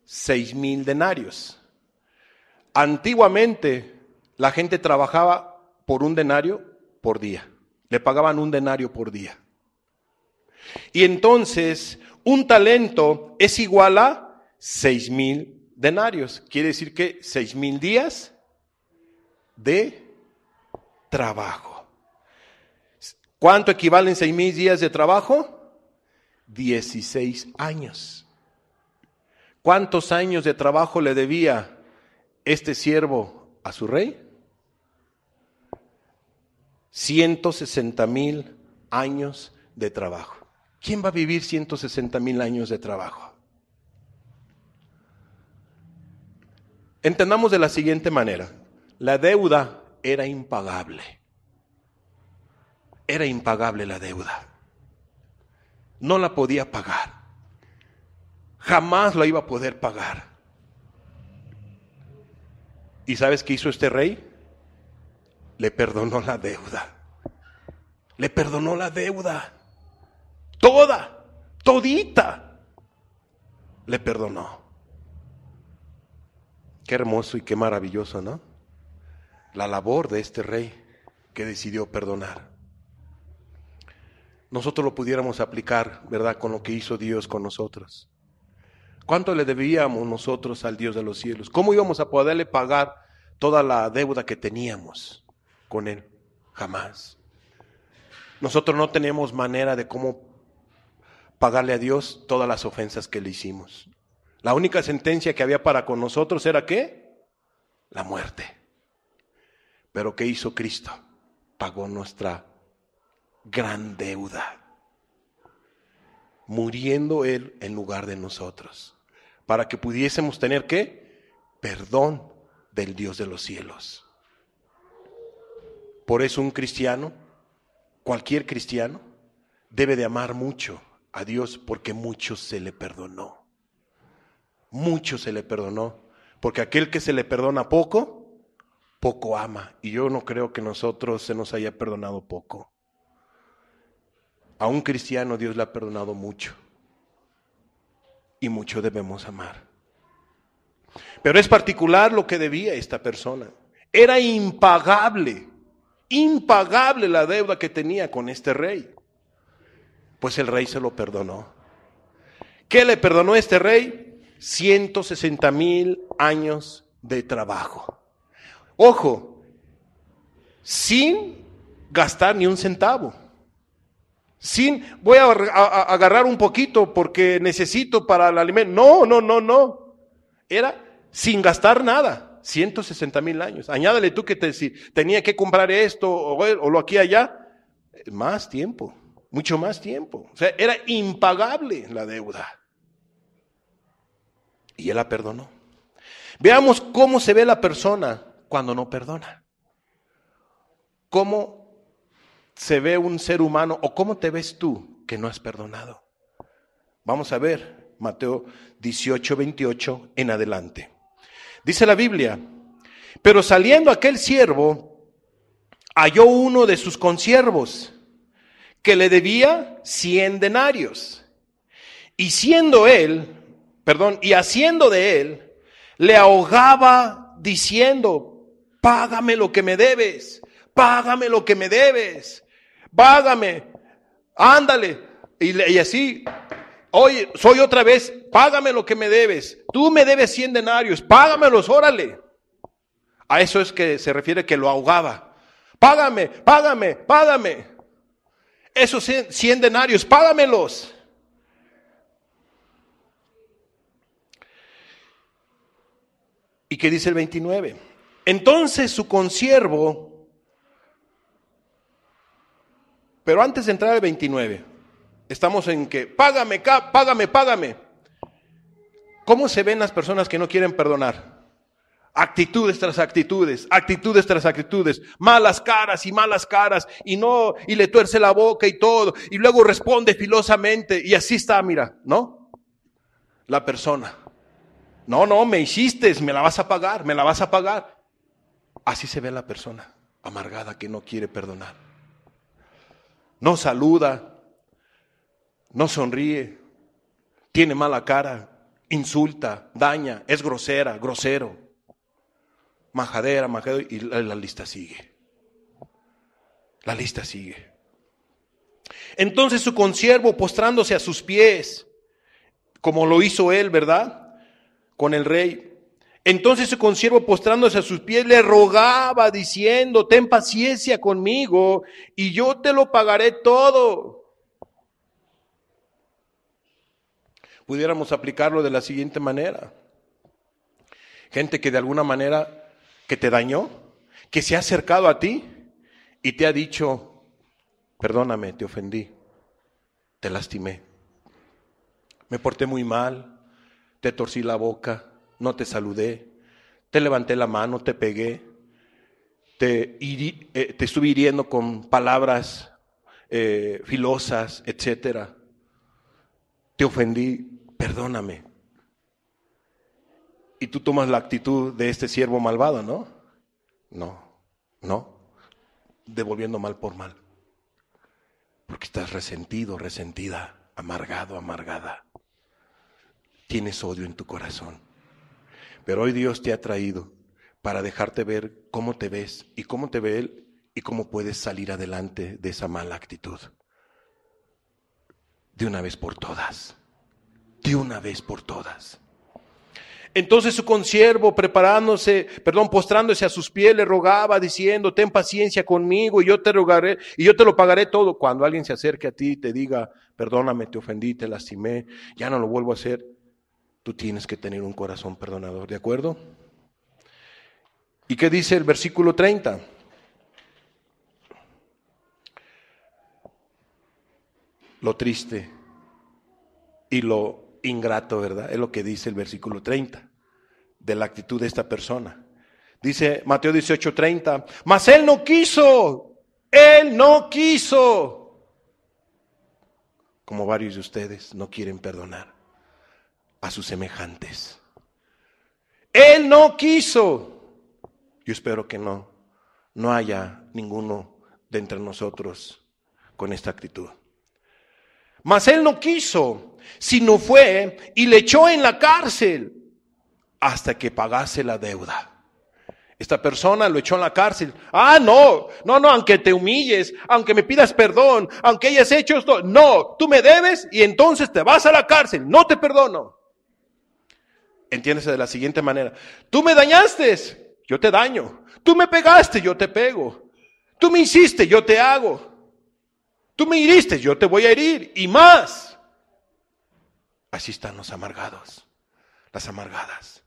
Seis mil denarios. Antiguamente la gente trabajaba por un denario por día. Le pagaban un denario por día. Y entonces un talento es igual a seis mil denarios. Quiere decir que seis mil días de trabajo. ¿Cuánto equivalen seis mil días de trabajo? 16 años. ¿Cuántos años de trabajo le debía este siervo a su rey? 160 mil años de trabajo. ¿Quién va a vivir 160 mil años de trabajo? Entendamos de la siguiente manera. La deuda era impagable. Era impagable la deuda. No la podía pagar. Jamás la iba a poder pagar. ¿Y sabes qué hizo este rey? Le perdonó la deuda. Le perdonó la deuda. Toda, todita. Le perdonó. Qué hermoso y qué maravilloso, ¿no? La labor de este rey que decidió perdonar. Nosotros lo pudiéramos aplicar, ¿verdad? Con lo que hizo Dios con nosotros. ¿Cuánto le debíamos nosotros al Dios de los cielos? ¿Cómo íbamos a poderle pagar toda la deuda que teníamos con Él? Jamás. Nosotros no tenemos manera de cómo pagarle a Dios todas las ofensas que le hicimos. La única sentencia que había para con nosotros era qué? La muerte. Pero ¿qué hizo Cristo? Pagó nuestra gran deuda muriendo Él en lugar de nosotros, para que pudiésemos tener qué? Perdón del Dios de los cielos. Por eso un cristiano, cualquier cristiano, debe de amar mucho a Dios porque mucho se le perdonó. Mucho se le perdonó, porque aquel que se le perdona poco, poco ama. Y yo no creo que nosotros se nos haya perdonado poco. A un cristiano Dios le ha perdonado mucho. Y mucho debemos amar. Pero es particular lo que debía esta persona. Era impagable, impagable la deuda que tenía con este rey. Pues el rey se lo perdonó. ¿Qué le perdonó este rey? 160 mil años de trabajo. Ojo, sin gastar ni un centavo. Sin, voy a, agarrar un poquito porque necesito para el alimento. No, no, no, no. Era sin gastar nada. 160 mil años. Añádale tú que te, si tenía que comprar esto o, lo aquí allá. Más tiempo, mucho más tiempo. O sea, era impagable la deuda. Y él la perdonó. Veamos cómo se ve la persona cuando no perdona. Cómo se ve un ser humano o cómo te ves tú que no has perdonado? Vamos a ver Mateo 18, 28 en adelante. Dice la Biblia, pero saliendo aquel siervo, halló uno de sus consiervos que le debía cien denarios. Y siendo él, perdón, y haciendo de él, le ahogaba diciendo, págame lo que me debes, págame lo que me debes págame, ándale. Y, así, hoy soy otra vez, págame lo que me debes. Tú me debes 100 denarios, págamelos, órale. A eso es que se refiere que lo ahogaba. Págame, págame, págame. Esos 100 denarios, págamelos. ¿Y qué dice el 29? Entonces su consiervo Pero antes de entrar al 29, estamos en que, págame, págame, págame. ¿Cómo se ven las personas que no quieren perdonar? Actitudes tras actitudes, actitudes tras actitudes, malas caras y malas caras, y no, y le tuerce la boca y todo, y luego responde filosamente, y así está, mira, ¿no? La persona. No, no, me hiciste, me la vas a pagar, me la vas a pagar. Así se ve la persona amargada que no quiere perdonar no saluda, no sonríe, tiene mala cara, insulta, daña, es grosera, grosero, majadera, majadera y la, la lista sigue. La lista sigue. Entonces su consiervo, postrándose a sus pies, como lo hizo él, ¿verdad? Con el rey, entonces su consiervo postrándose a sus pies le rogaba diciendo, ten paciencia conmigo y yo te lo pagaré todo. Pudiéramos aplicarlo de la siguiente manera. Gente que de alguna manera que te dañó, que se ha acercado a ti y te ha dicho, perdóname, te ofendí, te lastimé, me porté muy mal, te torcí la boca, no te saludé, te levanté la mano, te pegué, te, eh, estuve hiriendo con palabras eh, filosas, etcétera. Te ofendí, perdóname. Y tú tomas la actitud de este siervo malvado, ¿no? No, no. Devolviendo mal por mal. Porque estás resentido, resentida, amargado, amargada. Tienes odio en tu corazón. Pero hoy Dios te ha traído para dejarte ver cómo te ves y cómo te ve Él y cómo puedes salir adelante de esa mala actitud. De una vez por todas. De una vez por todas. Entonces su consiervo, preparándose, perdón, postrándose a sus pies, le rogaba diciendo, ten paciencia conmigo y yo te rogaré y yo te lo pagaré todo. Cuando alguien se acerque a ti y te diga, perdóname, te ofendí, te lastimé, ya no lo vuelvo a hacer, tú tienes que tener un corazón perdonador, ¿de acuerdo? ¿Y qué dice el versículo 30? Lo triste y lo ingrato, ¿verdad? Es lo que dice el versículo 30 de la actitud de esta persona. Dice Mateo 18:30, mas él no quiso, él no quiso, como varios de ustedes no quieren perdonar a sus semejantes. Él no quiso. Yo espero que no, no haya ninguno de entre nosotros con esta actitud. Mas él no quiso, sino fue y le echó en la cárcel hasta que pagase la deuda. Esta persona lo echó en la cárcel. Ah, no, no, no, aunque te humilles, aunque me pidas perdón, aunque hayas hecho esto, no, tú me debes y entonces te vas a la cárcel, no te perdono. Entiéndese de la siguiente manera. Tú me dañaste, yo te daño. Tú me pegaste, yo te pego. Tú me hiciste, yo te hago. Tú me hiriste, yo te voy a herir. Y más. Así están los amargados, las amargadas.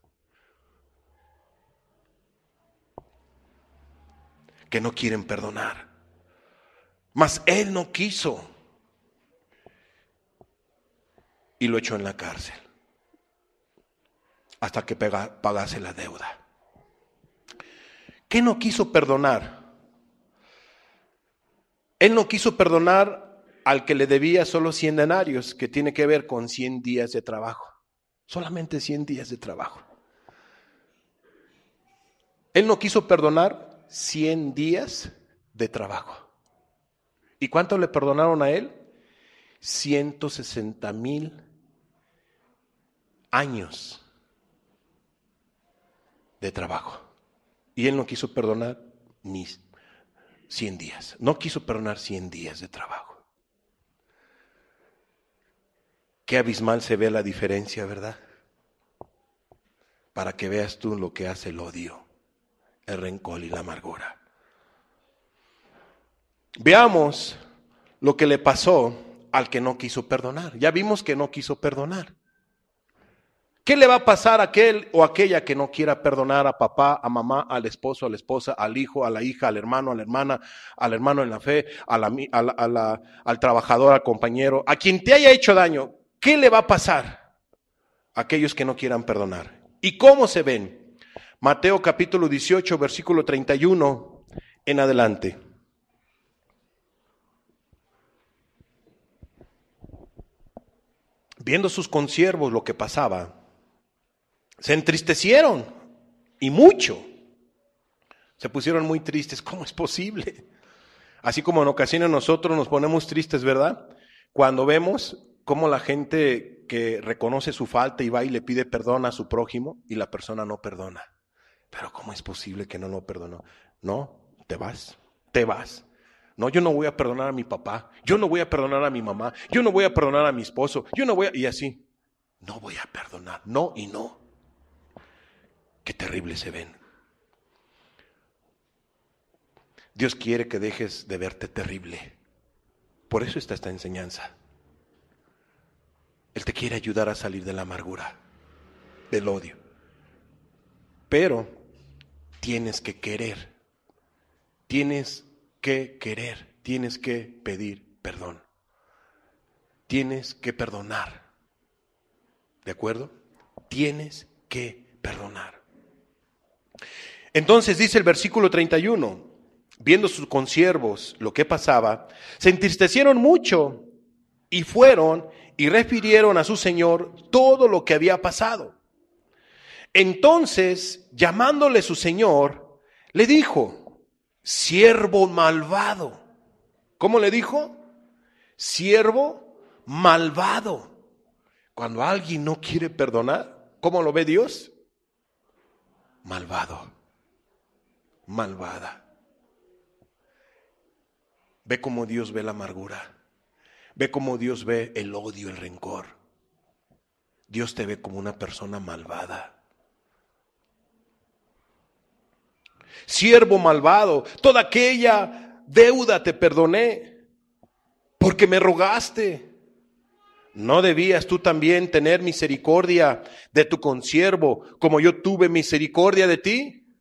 Que no quieren perdonar. Mas él no quiso. Y lo echó en la cárcel hasta que pagase la deuda. ¿Qué no quiso perdonar? Él no quiso perdonar al que le debía solo 100 denarios, que tiene que ver con 100 días de trabajo. Solamente 100 días de trabajo. Él no quiso perdonar 100 días de trabajo. ¿Y cuánto le perdonaron a él? 160 mil años de trabajo. Y él no quiso perdonar ni 100 días. No quiso perdonar 100 días de trabajo. Qué abismal se ve la diferencia, ¿verdad? Para que veas tú lo que hace el odio, el rencor y la amargura. Veamos lo que le pasó al que no quiso perdonar. Ya vimos que no quiso perdonar. ¿Qué le va a pasar a aquel o aquella que no quiera perdonar a papá, a mamá, al esposo, a la esposa, al hijo, a la hija, al hermano, a la hermana, al hermano en la fe, a la, al trabajador, al compañero, a quien te haya hecho daño? ¿Qué le va a pasar a aquellos que no quieran perdonar? ¿Y cómo se ven? Mateo capítulo 18, versículo 31 en adelante. Viendo sus consiervos lo que pasaba, se entristecieron y mucho. Se pusieron muy tristes. ¿Cómo es posible? Así como en ocasiones nosotros nos ponemos tristes, ¿verdad? Cuando vemos cómo la gente que reconoce su falta y va y le pide perdón a su prójimo y la persona no perdona. Pero ¿cómo es posible que no lo perdonó? No, te vas, te vas. No, yo no voy a perdonar a mi papá, yo no voy a perdonar a mi mamá, yo no voy a perdonar a mi esposo, yo no voy a... Y así, no voy a perdonar, no y no. Qué terribles se ven. Dios quiere que dejes de verte terrible. Por eso está esta enseñanza. Él te quiere ayudar a salir de la amargura, del odio. Pero tienes que querer, tienes que querer, tienes que pedir perdón, tienes que perdonar. ¿De acuerdo? Tienes que perdonar. Entonces dice el versículo 31, viendo sus consiervos lo que pasaba, se entristecieron mucho y fueron y refirieron a su señor todo lo que había pasado. Entonces, llamándole su señor, le dijo, siervo malvado. ¿Cómo le dijo? Siervo malvado. Cuando alguien no quiere perdonar, ¿cómo lo ve Dios? malvado, malvada. Ve cómo Dios ve la amargura. Ve cómo Dios ve el odio, el rencor. Dios te ve como una persona malvada. Siervo malvado, toda aquella deuda te perdoné porque me rogaste. ¿No debías tú también tener misericordia de tu consiervo como yo tuve misericordia de ti?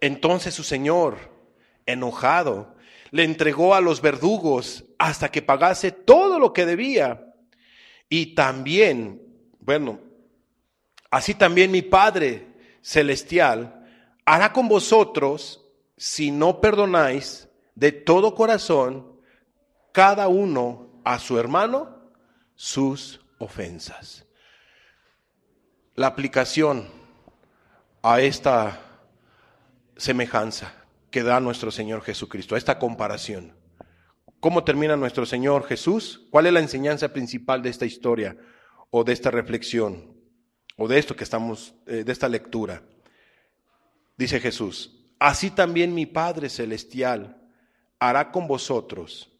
Entonces su señor, enojado, le entregó a los verdugos hasta que pagase todo lo que debía. Y también, bueno, así también mi Padre Celestial hará con vosotros si no perdonáis de todo corazón cada uno a su hermano sus ofensas. La aplicación a esta semejanza que da nuestro Señor Jesucristo, a esta comparación. ¿Cómo termina nuestro Señor Jesús? ¿Cuál es la enseñanza principal de esta historia o de esta reflexión o de esto que estamos, eh, de esta lectura? Dice Jesús, así también mi Padre Celestial hará con vosotros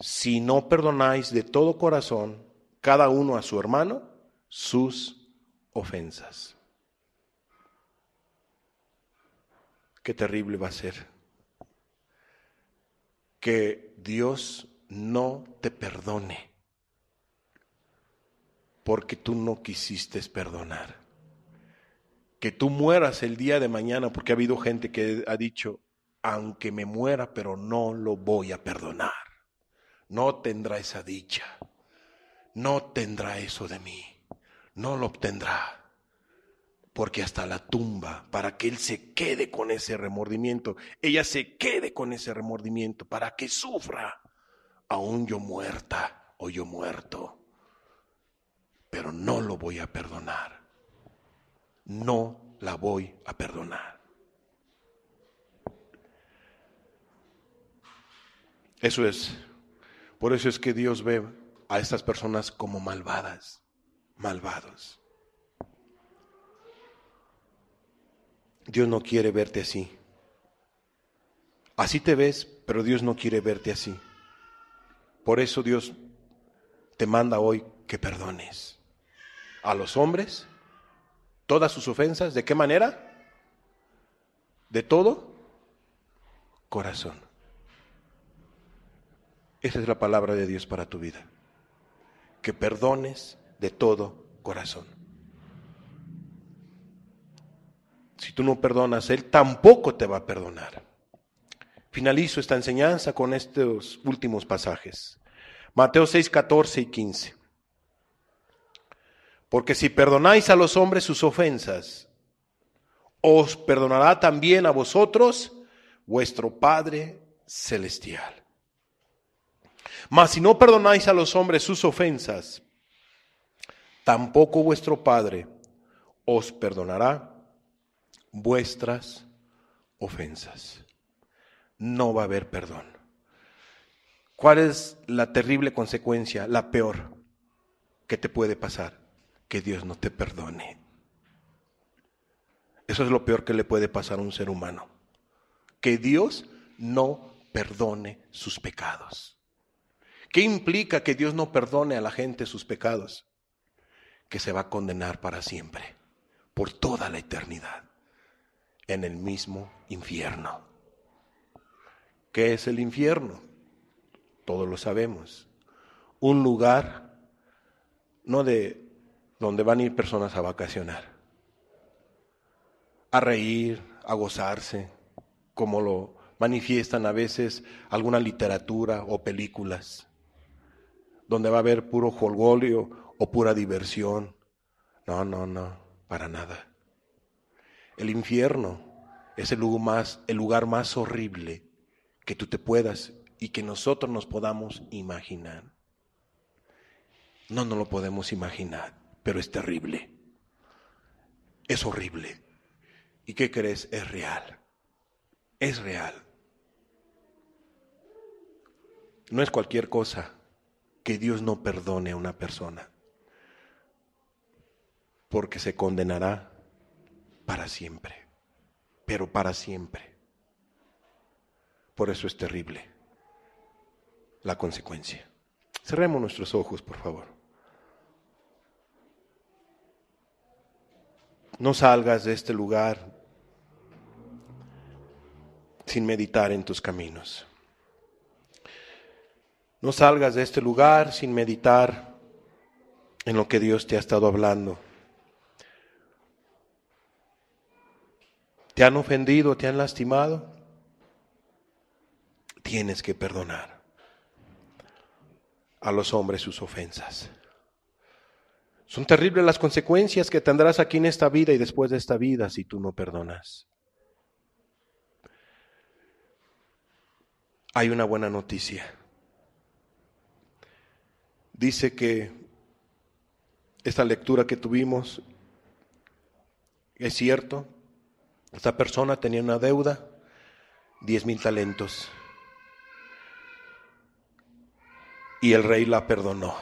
si no perdonáis de todo corazón cada uno a su hermano sus ofensas. Qué terrible va a ser que Dios no te perdone porque tú no quisiste perdonar. Que tú mueras el día de mañana porque ha habido gente que ha dicho, aunque me muera, pero no lo voy a perdonar no tendrá esa dicha, no tendrá eso de mí, no lo obtendrá, porque hasta la tumba, para que él se quede con ese remordimiento, ella se quede con ese remordimiento, para que sufra, aún yo muerta o yo muerto, pero no lo voy a perdonar, no la voy a perdonar. Eso es por eso es que Dios ve a estas personas como malvadas, malvados. Dios no quiere verte así. Así te ves, pero Dios no quiere verte así. Por eso Dios te manda hoy que perdones a los hombres todas sus ofensas. ¿De qué manera? De todo corazón. Esa es la palabra de Dios para tu vida. Que perdones de todo corazón. Si tú no perdonas, Él tampoco te va a perdonar. Finalizo esta enseñanza con estos últimos pasajes. Mateo 6, 14 y 15. Porque si perdonáis a los hombres sus ofensas, os perdonará también a vosotros vuestro Padre Celestial. Mas si no perdonáis a los hombres sus ofensas, tampoco vuestro Padre os perdonará vuestras ofensas. No va a haber perdón. ¿Cuál es la terrible consecuencia, la peor que te puede pasar? Que Dios no te perdone. Eso es lo peor que le puede pasar a un ser humano. Que Dios no perdone sus pecados. ¿Qué implica que Dios no perdone a la gente sus pecados? Que se va a condenar para siempre, por toda la eternidad, en el mismo infierno. ¿Qué es el infierno? Todos lo sabemos. Un lugar no de donde van a ir personas a vacacionar, a reír, a gozarse, como lo manifiestan a veces alguna literatura o películas donde va a haber puro jolgolio o pura diversión. No, no, no, para nada. El infierno es el lugar más, el lugar más horrible que tú te puedas y que nosotros nos podamos imaginar. No, no lo podemos imaginar, pero es terrible. Es horrible. ¿Y qué crees? Es real. Es real. No es cualquier cosa que Dios no perdone a una persona, porque se condenará para siempre, pero para siempre. Por eso es terrible la consecuencia. Cerremos nuestros ojos, por favor. No salgas de este lugar sin meditar en tus caminos. No salgas de este lugar sin meditar en lo que Dios te ha estado hablando. ¿Te han ofendido? ¿Te han lastimado? Tienes que perdonar a los hombres sus ofensas. Son terribles las consecuencias que tendrás aquí en esta vida y después de esta vida si tú no perdonas. Hay una buena noticia dice que esta lectura que tuvimos es cierto. Esta persona tenía una deuda, 10 mil talentos. Y el rey la perdonó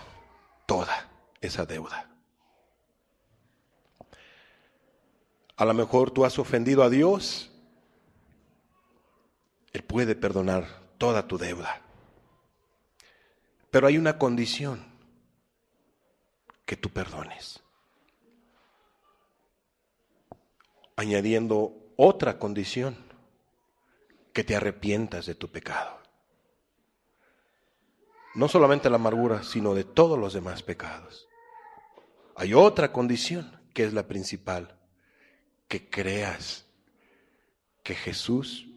toda esa deuda. A lo mejor tú has ofendido a Dios. Él puede perdonar toda tu deuda. Pero hay una condición, que tú perdones. Añadiendo otra condición, que te arrepientas de tu pecado. No solamente la amargura, sino de todos los demás pecados. Hay otra condición, que es la principal, que creas que Jesús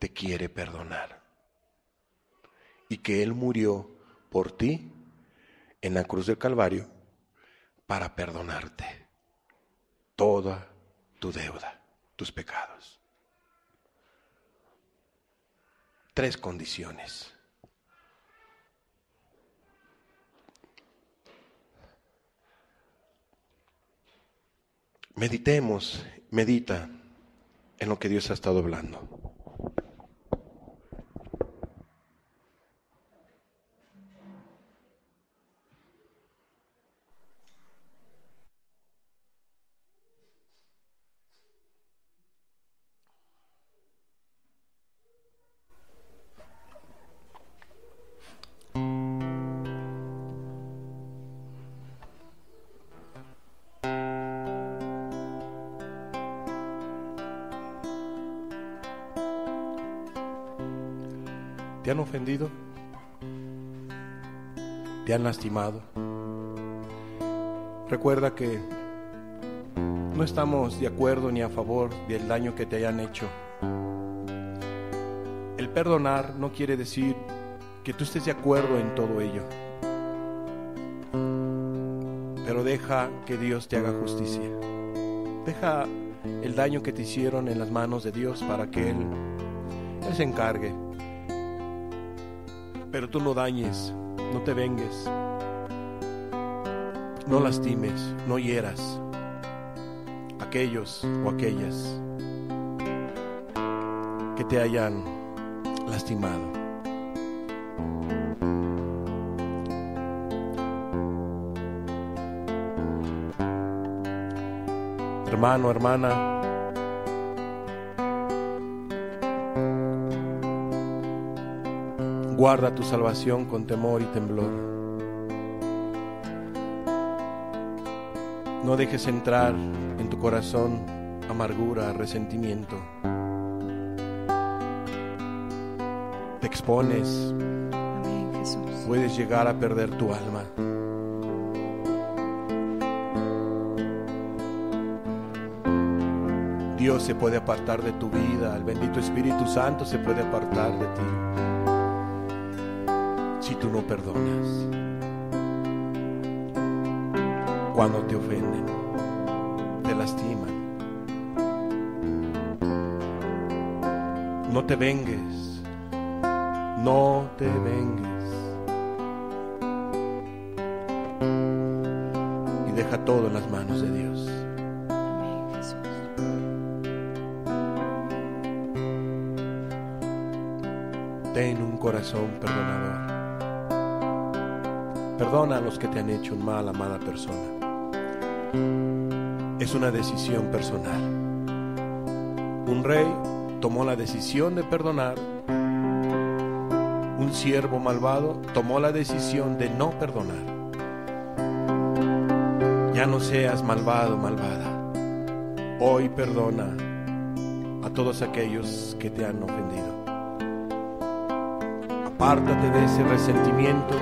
te quiere perdonar y que Él murió por ti en la cruz del Calvario para perdonarte toda tu deuda, tus pecados. Tres condiciones. Meditemos, medita en lo que Dios ha estado hablando. lastimado. Recuerda que no estamos de acuerdo ni a favor del daño que te hayan hecho. El perdonar no quiere decir que tú estés de acuerdo en todo ello, pero deja que Dios te haga justicia. Deja el daño que te hicieron en las manos de Dios para que Él, Él se encargue, pero tú no dañes no te vengues, no lastimes, no hieras aquellos o aquellas que te hayan lastimado. Hermano, hermana, guarda tu salvación con temor y temblor. No dejes entrar en tu corazón amargura, resentimiento. Te expones. Puedes llegar a perder tu alma. Dios se puede apartar de tu vida, el bendito Espíritu Santo se puede apartar de ti tú no perdonas cuando te ofenden, te lastiman. No te vengues, no te vengues. Perdona a los que te han hecho un mal, amada persona. Es una decisión personal. Un rey tomó la decisión de perdonar. Un siervo malvado tomó la decisión de no perdonar. Ya no seas malvado, malvada. Hoy perdona a todos aquellos que te han ofendido. Apártate de ese resentimiento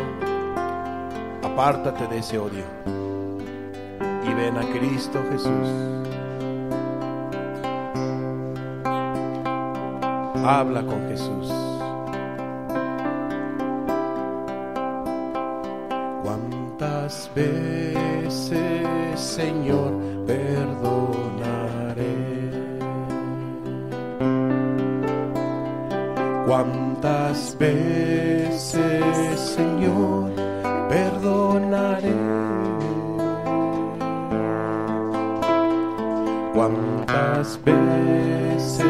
apártate de ese odio y ven a Cristo Jesús. Habla con Jesús. ¿Cuántas veces, Señor, perdonaré? ¿Cuántas veces, Señor? veces,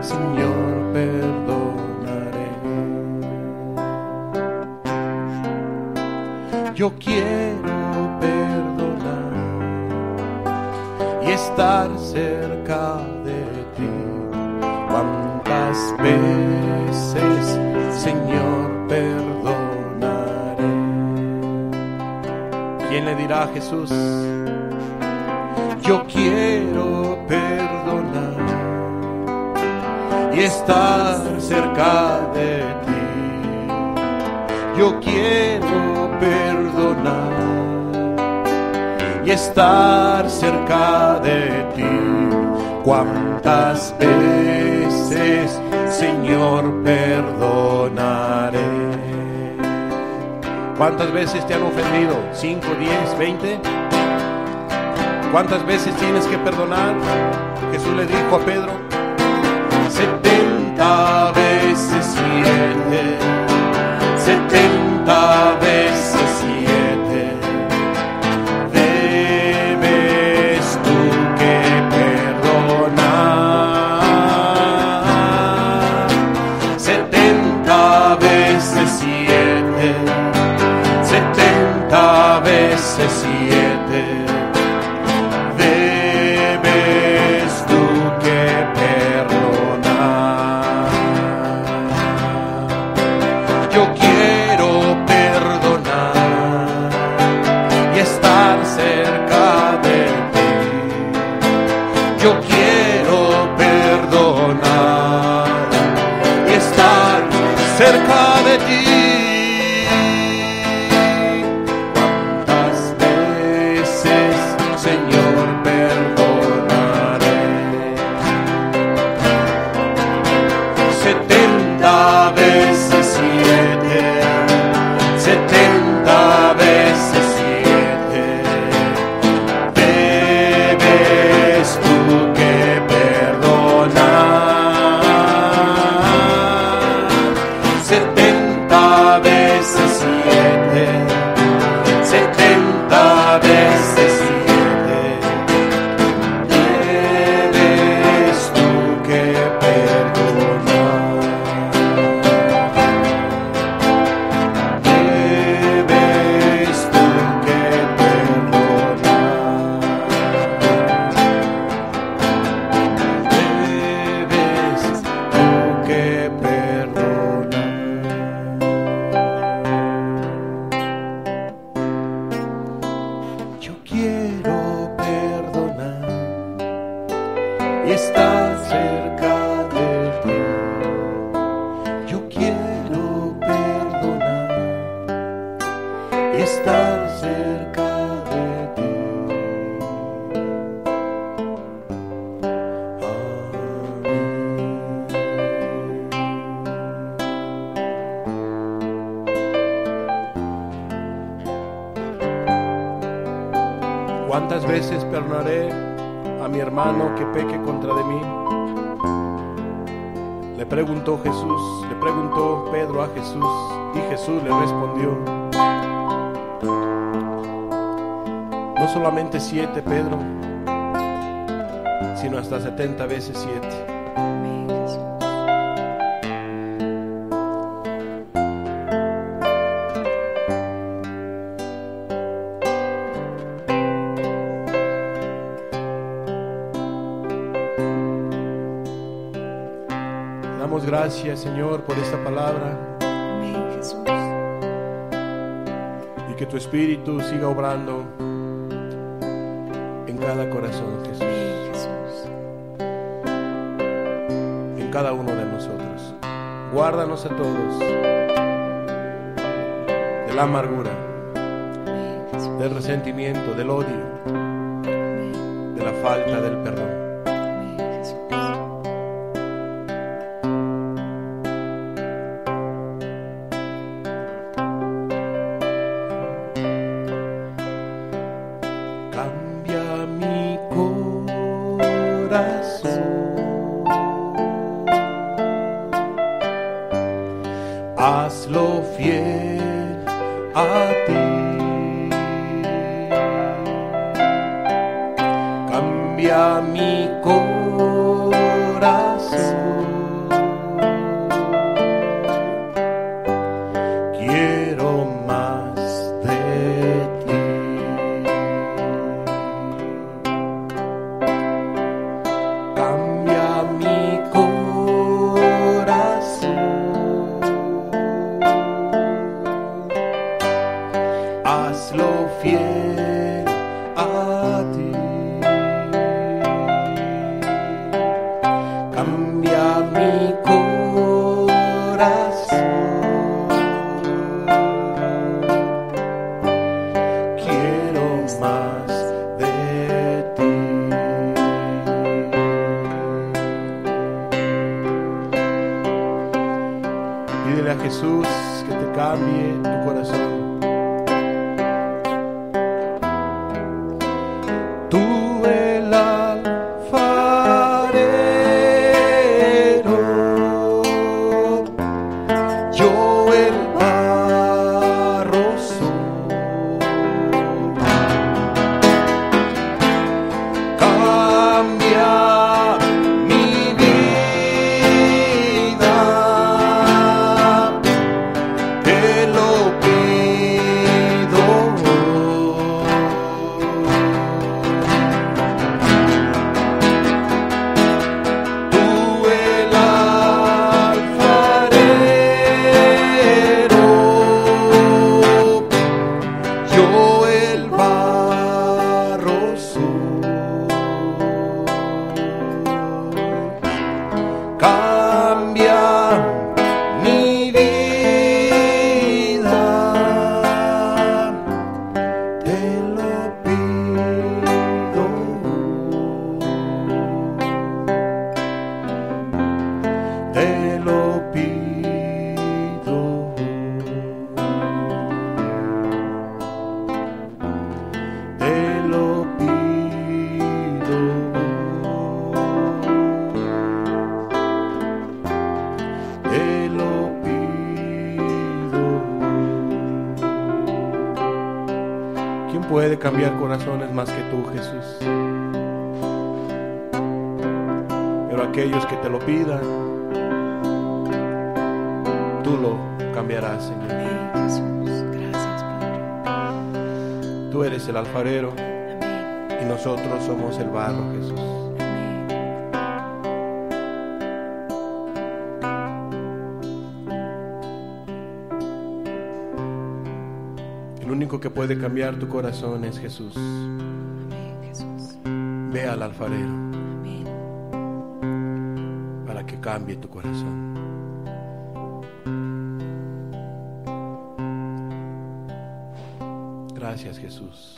Señor, perdonaré. Yo quiero perdonar y estar cerca de ti. ¿Cuántas veces, Señor, perdonaré? ¿Quién le dirá a Jesús? estar cerca de ti. Yo quiero perdonar y estar cerca de ti. Cuántas veces, Señor, perdonaré. ¿Cuántas veces te han ofendido? ¿Cinco, diez, veinte? ¿Cuántas veces tienes que perdonar? Jesús le dijo a Pedro, a veces siente, 70 años. Damos gracias, Señor, por esta palabra. Y que tu Espíritu siga obrando en cada corazón, Jesús. cada uno de nosotros. Guárdanos a todos de la amargura, del resentimiento, del odio, de la falta del perdón. tu corazón es Jesús. Ve al alfarero. Para que cambie tu corazón. Gracias, Jesús.